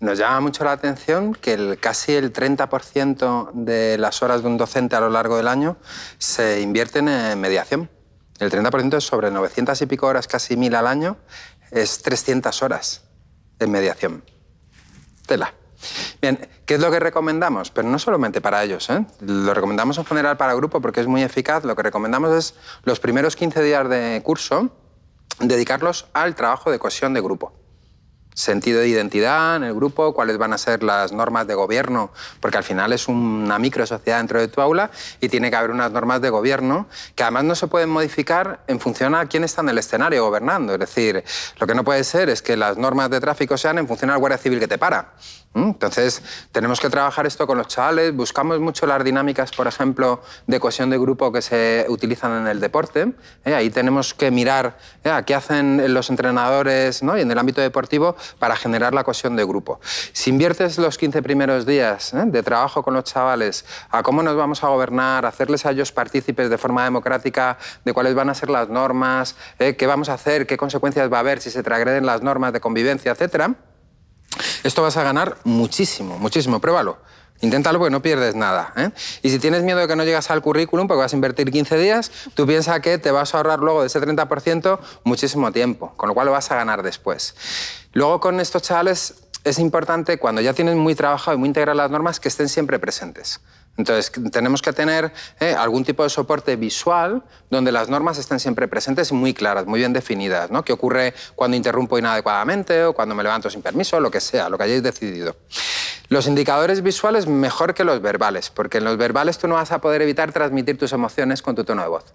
nos llama mucho la atención que casi el 30% de las horas de un docente a lo largo del año se invierten en mediación. El 30% es sobre 900 y pico horas, casi 1000 al año, es 300 horas en mediación. Tela. Bien, ¿qué es lo que recomendamos? Pero no solamente para ellos, ¿eh? lo recomendamos en general para el grupo porque es muy eficaz. Lo que recomendamos es los primeros 15 días de curso dedicarlos al trabajo de cohesión de grupo sentido de identidad en el grupo, cuáles van a ser las normas de gobierno, porque al final es una micro sociedad dentro de tu aula y tiene que haber unas normas de gobierno que además no se pueden modificar en función a quién está en el escenario gobernando. Es decir, lo que no puede ser es que las normas de tráfico sean en función al guardia civil que te para Mm, entonces, tenemos que trabajar esto con los chavales, buscamos mucho las dinámicas, por ejemplo, de cohesión de grupo que se utilizan en el deporte. Eh, ahí tenemos que mirar eh, qué hacen los entrenadores y en el ámbito deportivo para generar la cohesión de grupo. Si inviertes los 15 primeros días eh, de trabajo con los chavales a cómo nos vamos a gobernar, hacerles a ellos partícipes de forma democrática de cuáles van a ser las normas, qué vamos a hacer, qué consecuencias va a haber si se transgreden las normas de convivencia, etcétera, esto vas a ganar muchísimo, muchísimo. Pruébalo. Inténtalo porque no pierdes nada. ¿eh? Y si tienes miedo de que no llegas al currículum porque vas a invertir 15 días, tú piensas que te vas a ahorrar luego de ese 30% muchísimo tiempo, con lo cual lo vas a ganar después. Luego con estos chavales es importante, cuando ya tienes muy trabajado y muy integradas las normas, que estén siempre presentes. Entonces, tenemos que tener eh, algún tipo de soporte visual donde las normas estén siempre presentes y muy claras, muy bien definidas, ¿no? ¿Qué ocurre cuando interrumpo inadecuadamente o cuando me levanto sin permiso, lo que sea, lo que hayáis decidido? Los indicadores visuales mejor que los verbales, porque en los verbales tú no vas a poder evitar transmitir tus emociones con tu tono de voz.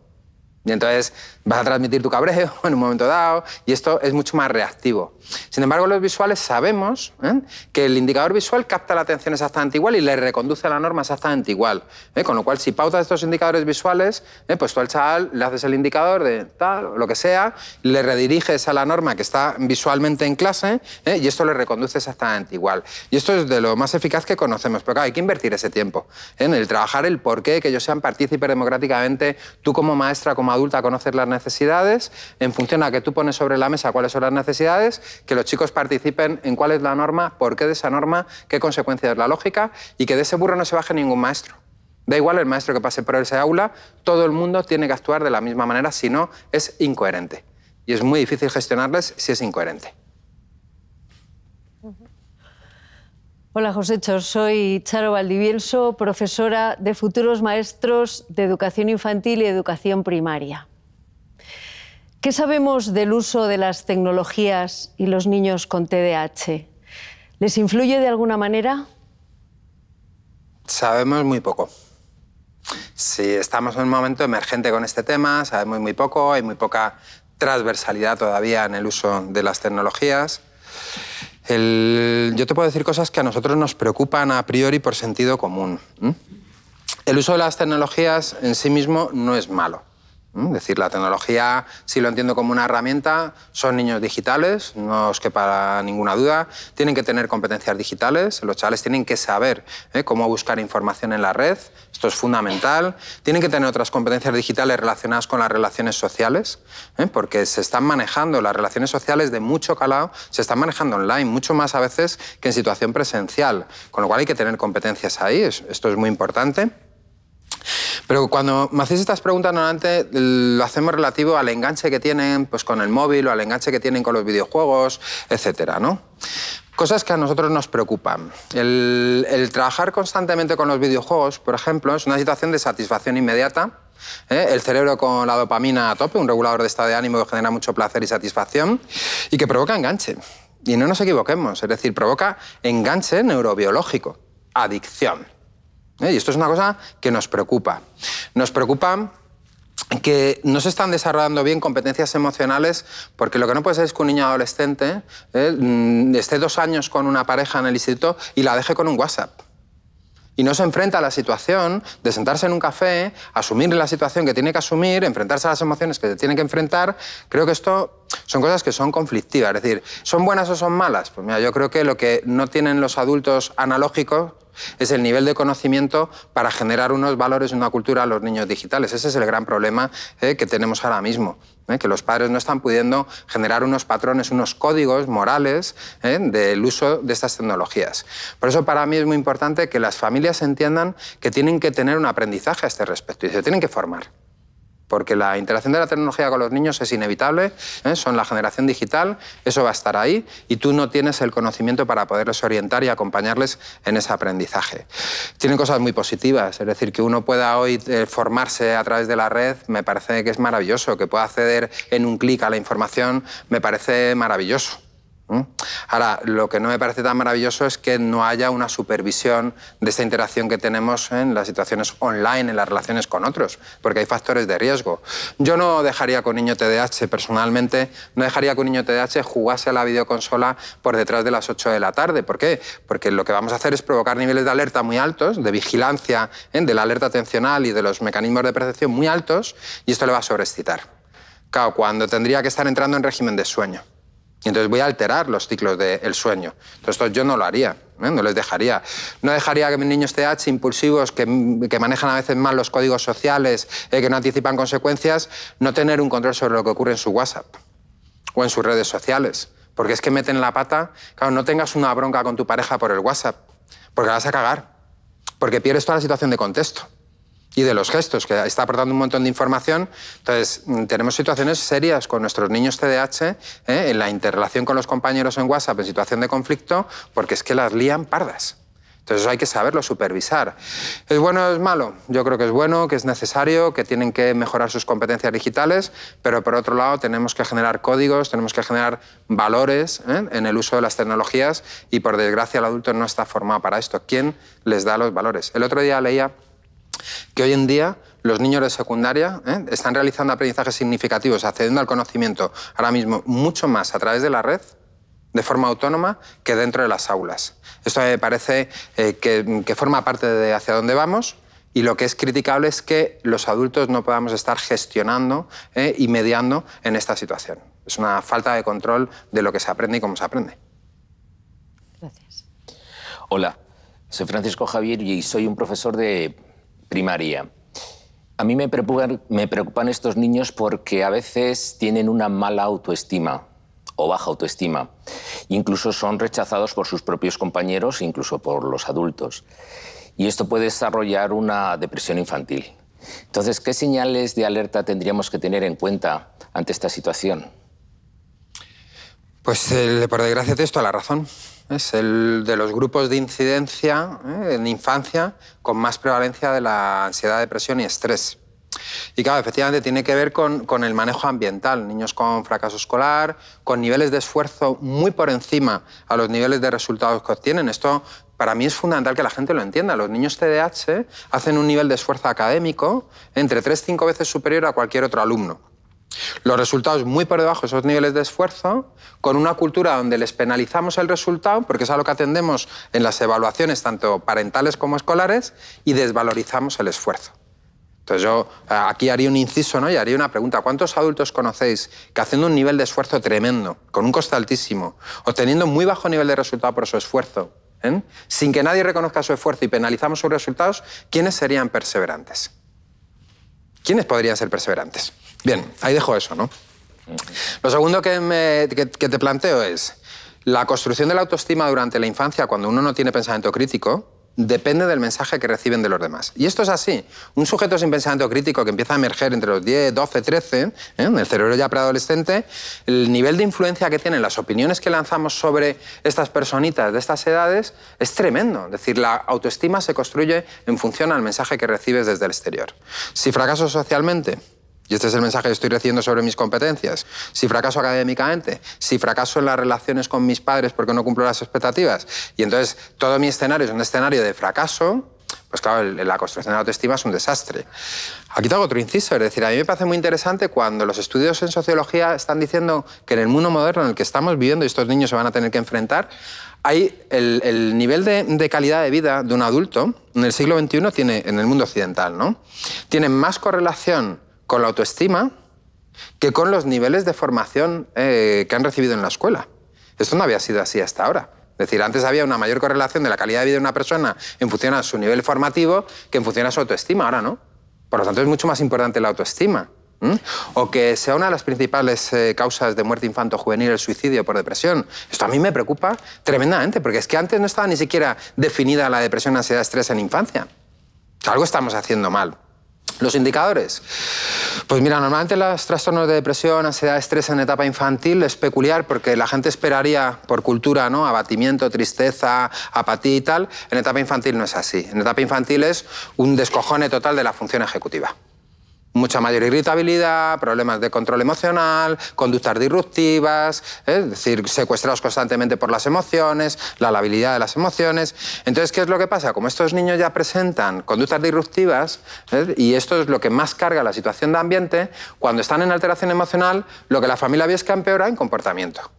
Y entonces vas a transmitir tu cabreo en un momento dado y esto es mucho más reactivo. Sin embargo, los visuales sabemos ¿eh? que el indicador visual capta la atención exactamente igual y le reconduce a la norma exactamente igual. ¿eh? Con lo cual, si pautas estos indicadores visuales, ¿eh? pues tú al chaval le haces el indicador de tal o lo que sea, le rediriges a la norma que está visualmente en clase y esto le reconduce exactamente igual. Y esto es de lo más eficaz que conocemos, pero hay que invertir ese tiempo en el trabajar el por qué que ellos sean partícipes democráticamente, tú como maestra, como adulto, a conocer las necesidades, en función a que tú pones sobre la mesa cuáles son las necesidades, que los chicos participen en cuál es la norma, por qué de esa norma, qué consecuencia es la lógica y que de ese burro no se baje ningún maestro. Da igual el maestro que pase por ese aula, todo el mundo tiene que actuar de la misma manera, si no es incoherente. Y es muy difícil gestionarles si es incoherente. Hola Josécho. soy Charo Valdivielso, profesora de futuros maestros de educación infantil y educación primaria. ¿Qué sabemos del uso de las tecnologías y los niños con TDAH? ¿Les influye de alguna manera? Sabemos muy poco. Si estamos en un momento emergente con este tema, sabemos muy poco, hay muy poca transversalidad todavía en el uso de las tecnologías yo te puedo decir cosas que a nosotros nos preocupan a priori por sentido común. El uso de las tecnologías en sí mismo no es malo. Es decir, la tecnología, si lo entiendo como una herramienta, son niños digitales, no os quepa ninguna duda, tienen que tener competencias digitales, los chavales tienen que saber ¿eh? cómo buscar información en la red, esto es fundamental, tienen que tener otras competencias digitales relacionadas con las relaciones sociales, ¿eh? porque se están manejando las relaciones sociales de mucho calado, se están manejando online, mucho más a veces que en situación presencial, con lo cual hay que tener competencias ahí, esto es muy importante. Pero cuando me hacéis estas preguntas, mm, lo hacemos relativo al enganche que tienen pues, con el móvil o al enganche que tienen con los videojuegos, etcétera, ¿no? Cosas que a nosotros nos preocupan. El, trabajar constantemente con los videojuegos, por ejemplo, es una situación de satisfacción inmediata, ¿eh? el cerebro con la dopamina a tope, un regulador de estado de ánimo que genera mucho placer y satisfacción y que provoca enganche. Y no nos equivoquemos, es decir, provoca enganche neurobiológico, adicción. ¿Eh? Y esto es una cosa que nos preocupa. Nos preocupa que no se están desarrollando bien competencias emocionales, porque lo que no puede ser es que un niño adolescente ¿eh? mm, esté dos años con una pareja en el instituto y la deje con un WhatsApp. Y no se enfrenta a la situación de sentarse en un café, asumir la situación que tiene que asumir, enfrentarse a las emociones que tiene que enfrentar. Creo que esto son cosas que son conflictivas. Es decir, ¿son buenas o son malas? Pues mira, yo creo que lo que no tienen los adultos analógicos es el nivel de conocimiento para generar unos valores, y una cultura a los niños digitales. Ese es el gran problema eh, que tenemos ahora mismo. Eh, que los padres no están pudiendo generar unos patrones, unos códigos morales eh, del uso de estas tecnologías. Por eso para mí es muy importante que las familias entiendan que tienen que tener un aprendizaje a este respecto y se tienen que formar porque la interacción de la tecnología con los niños es inevitable, ¿eh? son la generación digital, eso va a estar ahí y tú no tienes el conocimiento para poderles orientar y acompañarles en ese aprendizaje. Tienen cosas muy positivas, es decir, que uno pueda hoy eh, formarse a través de la red, me parece que es maravilloso, que pueda acceder en un clic a la información, me parece maravilloso. ¿Mm? Ahora, lo que no me parece tan maravilloso es que no haya una supervisión de esta interacción que tenemos en las situaciones online, en las relaciones con otros, porque hay factores de riesgo. Yo no dejaría que un niño TDAH, personalmente, no dejaría que un niño TDAH jugase a la videoconsola por detrás de las 8 de la tarde. ¿Por qué? Porque lo que vamos a hacer es provocar niveles de alerta muy altos, de vigilancia, ¿eh? de la alerta atencional y de los mecanismos de percepción muy altos, y esto le va a sobreexcitar. Claro, cuando tendría que estar entrando en régimen de sueño. Entonces voy a alterar los ciclos del sueño. Entonces esto yo no lo haría, ¿eh? no les dejaría. No dejaría que mis niños TH impulsivos, que, manejan a veces mal los códigos sociales, eh, que no anticipan consecuencias, no tener un control sobre lo que ocurre en su WhatsApp o en sus redes sociales. Porque es que meten la pata, claro, no tengas una bronca con tu pareja por el WhatsApp, porque la vas a cagar, porque pierdes toda la situación de contexto y de los gestos, que está aportando un montón de información. Entonces, mm, tenemos situaciones serias con nuestros niños TDAH, ¿eh? en la interrelación con los compañeros en WhatsApp, en situación de conflicto, porque es que las lían pardas. Entonces hay que saberlo supervisar. ¿Es bueno o es malo? Yo creo que es bueno, que es necesario, que tienen que mejorar sus competencias digitales, pero por otro lado tenemos que generar códigos, tenemos que generar valores ¿eh? en el uso de las tecnologías y por desgracia el adulto no está formado para esto. ¿Quién les da los valores? El otro día leía que hoy en día los niños de secundaria ¿eh? están realizando aprendizajes significativos, accediendo al conocimiento ahora mismo mucho más a través de la red, de forma autónoma, que dentro de las aulas. Esto me parece eh, que, forma parte de hacia dónde vamos. Y lo que es criticable es que los adultos no podamos estar gestionando ¿eh? y mediando en esta situación. Es una falta de control de lo que se aprende y cómo se aprende. Gracias. Hola, soy Francisco Javier y soy un profesor de primaria. A mí me preocupan, estos niños porque a veces tienen una mala autoestima o baja autoestima. Incluso son rechazados por sus propios compañeros, incluso por los adultos. Y esto puede desarrollar una depresión infantil. Entonces, ¿qué señales de alerta tendríamos que tener en cuenta ante esta situación? Pues eh, por desgracia, esto a la razón. Es el de los grupos de incidencia ¿eh? en infancia con más prevalencia de la ansiedad, depresión y estrés. Y claro, efectivamente tiene que ver con, el manejo ambiental, niños con fracaso escolar, con niveles de esfuerzo muy por encima a los niveles de resultados que obtienen. Esto para mí es fundamental que la gente lo entienda. Los niños TDAH ¿eh? hacen un nivel de esfuerzo académico entre 3-5 veces superior a cualquier otro alumno. Los resultados muy por debajo de esos niveles de esfuerzo, con una cultura donde les penalizamos el resultado, porque es a lo que atendemos en las evaluaciones, tanto parentales como escolares, y desvalorizamos el esfuerzo. Entonces yo eh, aquí haría un inciso ¿no? y haría una pregunta. ¿Cuántos adultos conocéis que haciendo un nivel de esfuerzo tremendo, con un coste altísimo, obteniendo muy bajo nivel de resultado por su esfuerzo, ¿eh? sin que nadie reconozca su esfuerzo y penalizamos sus resultados, ¿quiénes serían perseverantes? ¿Quiénes podrían ser perseverantes? Bien, ahí dejo eso, ¿no? Lo segundo que, que te planteo es la construcción de la autoestima durante la infancia, cuando uno no tiene pensamiento crítico, depende del mensaje que reciben de los demás. Y esto es así. Un sujeto sin pensamiento crítico que empieza a emerger entre los 10, 12, 13, en el cerebro ya preadolescente, el nivel de influencia que tienen las opiniones que lanzamos sobre estas personitas de estas edades es tremendo. Es decir, la autoestima se construye en función al mensaje que recibes desde el exterior. Si fracaso socialmente, y este es el mensaje que estoy recibiendo sobre mis competencias. Si fracaso académicamente, si fracaso en las relaciones con mis padres porque no cumplo las expectativas, y entonces todo mi escenario es un escenario de fracaso, pues claro, la construcción de la autoestima es un desastre. Aquí tengo otro inciso, es decir, a mí me parece muy interesante cuando los estudios en sociología están diciendo que en el mundo moderno en el que estamos viviendo y estos niños se van a tener que enfrentar, hay el, nivel de, calidad de vida de un adulto en el siglo XXI tiene, en el mundo occidental, ¿no? Tiene más correlación con la autoestima que con los niveles de formación eh, que han recibido en la escuela. Esto no había sido así hasta ahora. Es decir, antes había una mayor correlación de la calidad de vida de una persona en función a su nivel formativo que en función a su autoestima, ahora no. Por lo tanto, es mucho más importante la autoestima. O que sea una de las principales eh, causas de muerte infanto-juvenil el suicidio por depresión. Esto a mí me preocupa tremendamente, porque es que antes no estaba ni siquiera definida la depresión, ansiedad, estrés en infancia. algo estamos haciendo mal. Los indicadores. Pues mira, normalmente los trastornos de depresión, ansiedad, estrés en etapa infantil es peculiar porque la gente esperaría por cultura, ¿no? Abatimiento, tristeza, apatía y tal. En etapa infantil no es así. En etapa infantil es un descojone total de la función ejecutiva mucha mayor irritabilidad, problemas de control emocional, conductas disruptivas, ¿eh? es decir, secuestrados constantemente por las emociones, la labilidad de las emociones. Entonces, ¿qué es lo que pasa? Como estos niños ya presentan conductas disruptivas, ¿eh? y esto es lo que más carga la situación de ambiente, cuando están en alteración emocional, lo que la familia ve es que empeora en comportamiento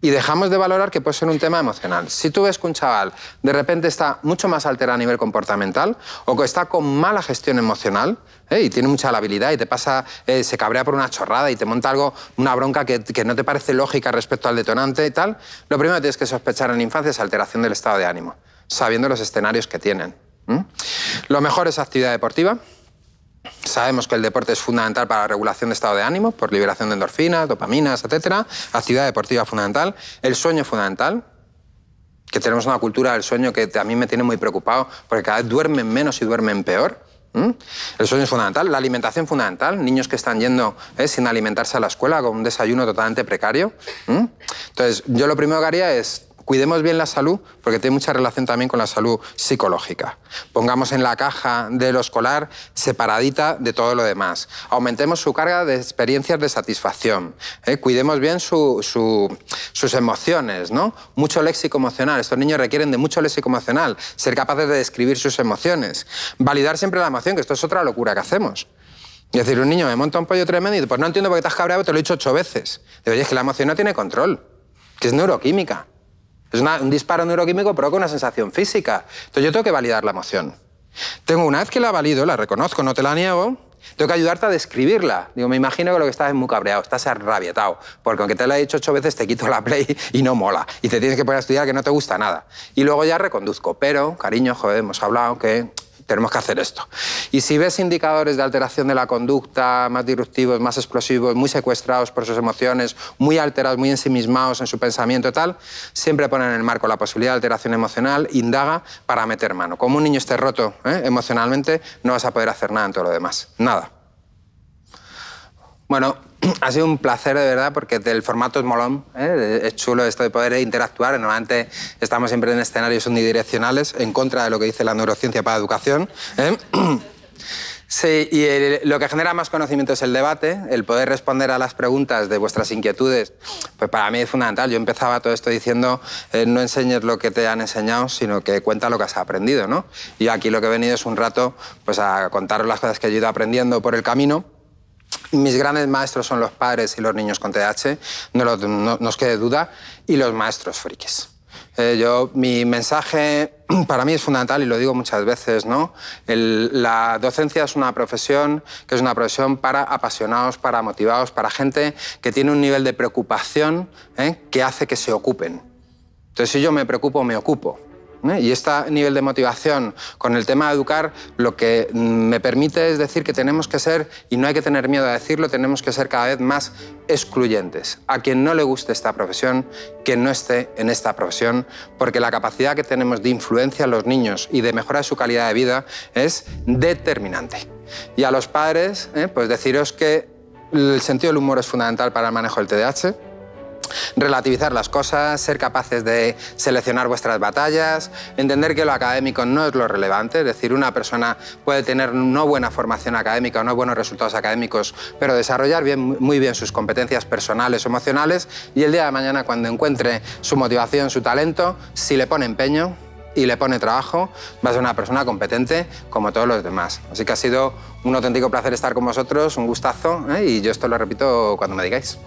y dejamos de valorar que puede ser un tema emocional. Si tú ves que un chaval de repente está mucho más alterado a nivel comportamental o que está con mala gestión emocional ¿eh? y tiene mucha habilidad y te pasa, eh, se cabrea por una chorrada y te monta algo, una bronca que, no te parece lógica respecto al detonante y tal, lo primero que tienes que sospechar en la infancia es alteración del estado de ánimo, sabiendo los escenarios que tienen. Lo mejor es actividad deportiva. Sabemos que el deporte es fundamental para la regulación de estado de ánimo, por liberación de endorfinas, dopaminas, etc. Actividad deportiva fundamental. El sueño fundamental, que tenemos una cultura del sueño que a mí me tiene muy preocupado, porque cada vez duermen menos y duermen peor. El sueño es fundamental, la alimentación fundamental, niños que están yendo ¿eh? sin alimentarse a la escuela con un desayuno totalmente precario. Entonces, yo lo primero que haría es Cuidemos bien la salud porque tiene mucha relación también con la salud psicológica. Pongamos en la caja de lo escolar separadita de todo lo demás. Aumentemos su carga de experiencias de satisfacción. ¿eh? Cuidemos bien sus emociones, ¿no? Mucho léxico emocional. Estos niños requieren de mucho léxico emocional, ser capaces de describir sus emociones. Validar siempre la emoción, que esto es otra locura que hacemos. y decir, un niño me monta un pollo tremendo y pues no entiendo por qué te cabreado, te lo he dicho ocho veces. Digo, es que la emoción no tiene control, que es neuroquímica. Es un disparo neuroquímico pero con una sensación física. Entonces yo tengo que validar la emoción. Tengo una vez que la valido, la reconozco, no te la niego, tengo que ayudarte a describirla. Digo, me imagino que lo que estás es muy cabreado, estás arrabietado, porque aunque te la he dicho ocho veces, te quito la play y no mola. Y te tienes que poner a estudiar que no te gusta nada. Y luego ya reconduzco. Pero, cariño, joder, hemos hablado que tenemos que hacer esto. Y si ves indicadores de alteración de la conducta, más disruptivos, más explosivos, muy secuestrados por sus emociones, muy alterados, muy ensimismados en su pensamiento y tal, siempre ponen en el marco la posibilidad de alteración emocional, indaga para meter mano. Como un niño esté roto ¿eh? emocionalmente, no vas a poder hacer nada en todo lo demás. Nada. Bueno, ha sido un placer de verdad porque el formato es molón, ¿eh? es chulo esto de poder interactuar. Normalmente estamos siempre en escenarios unidireccionales en contra de lo que dice la neurociencia para educación. ¿eh? Sí, y lo que genera más conocimiento es el debate, el poder responder a las preguntas de vuestras inquietudes. Pues para mí es fundamental. Yo empezaba todo esto diciendo eh, no enseñes lo que te han enseñado, sino que cuenta lo que has aprendido, ¿no? Y aquí lo que he venido es un rato, pues a contaros las cosas que he ido aprendiendo por el camino mis grandes maestros son los padres y los niños con TH, no, nos quede duda, y los maestros frikis. Eh, yo, mi mensaje para mí es fundamental y lo digo muchas veces, ¿no? la docencia es una profesión que es una profesión para apasionados, para motivados, para gente que tiene un nivel de preocupación ¿eh? que hace que se ocupen. Entonces, si yo me preocupo, me ocupo. ¿eh? Y este nivel de motivación con el tema de educar lo que mm, me permite es decir que tenemos que ser, y no hay que tener miedo a decirlo, tenemos que ser cada vez más excluyentes. A quien no le guste esta profesión, que no esté en esta profesión, porque la capacidad que tenemos de influencia a los niños y de mejorar su calidad de vida es determinante. Y a los padres, ¿eh? pues deciros que el sentido del humor es fundamental para el manejo del TDAH relativizar las cosas, ser capaces de seleccionar vuestras batallas, entender que lo académico no es lo relevante, es decir, una persona puede tener no buena formación académica o no buenos resultados académicos, pero desarrollar bien, muy bien sus competencias personales, emocionales, y el día de mañana cuando encuentre su motivación, su talento, si le pone empeño, y le pone trabajo, va a ser una persona competente como todos los demás. Así que ha sido un auténtico placer estar con vosotros, un gustazo, ¿eh? y yo esto lo repito cuando me digáis.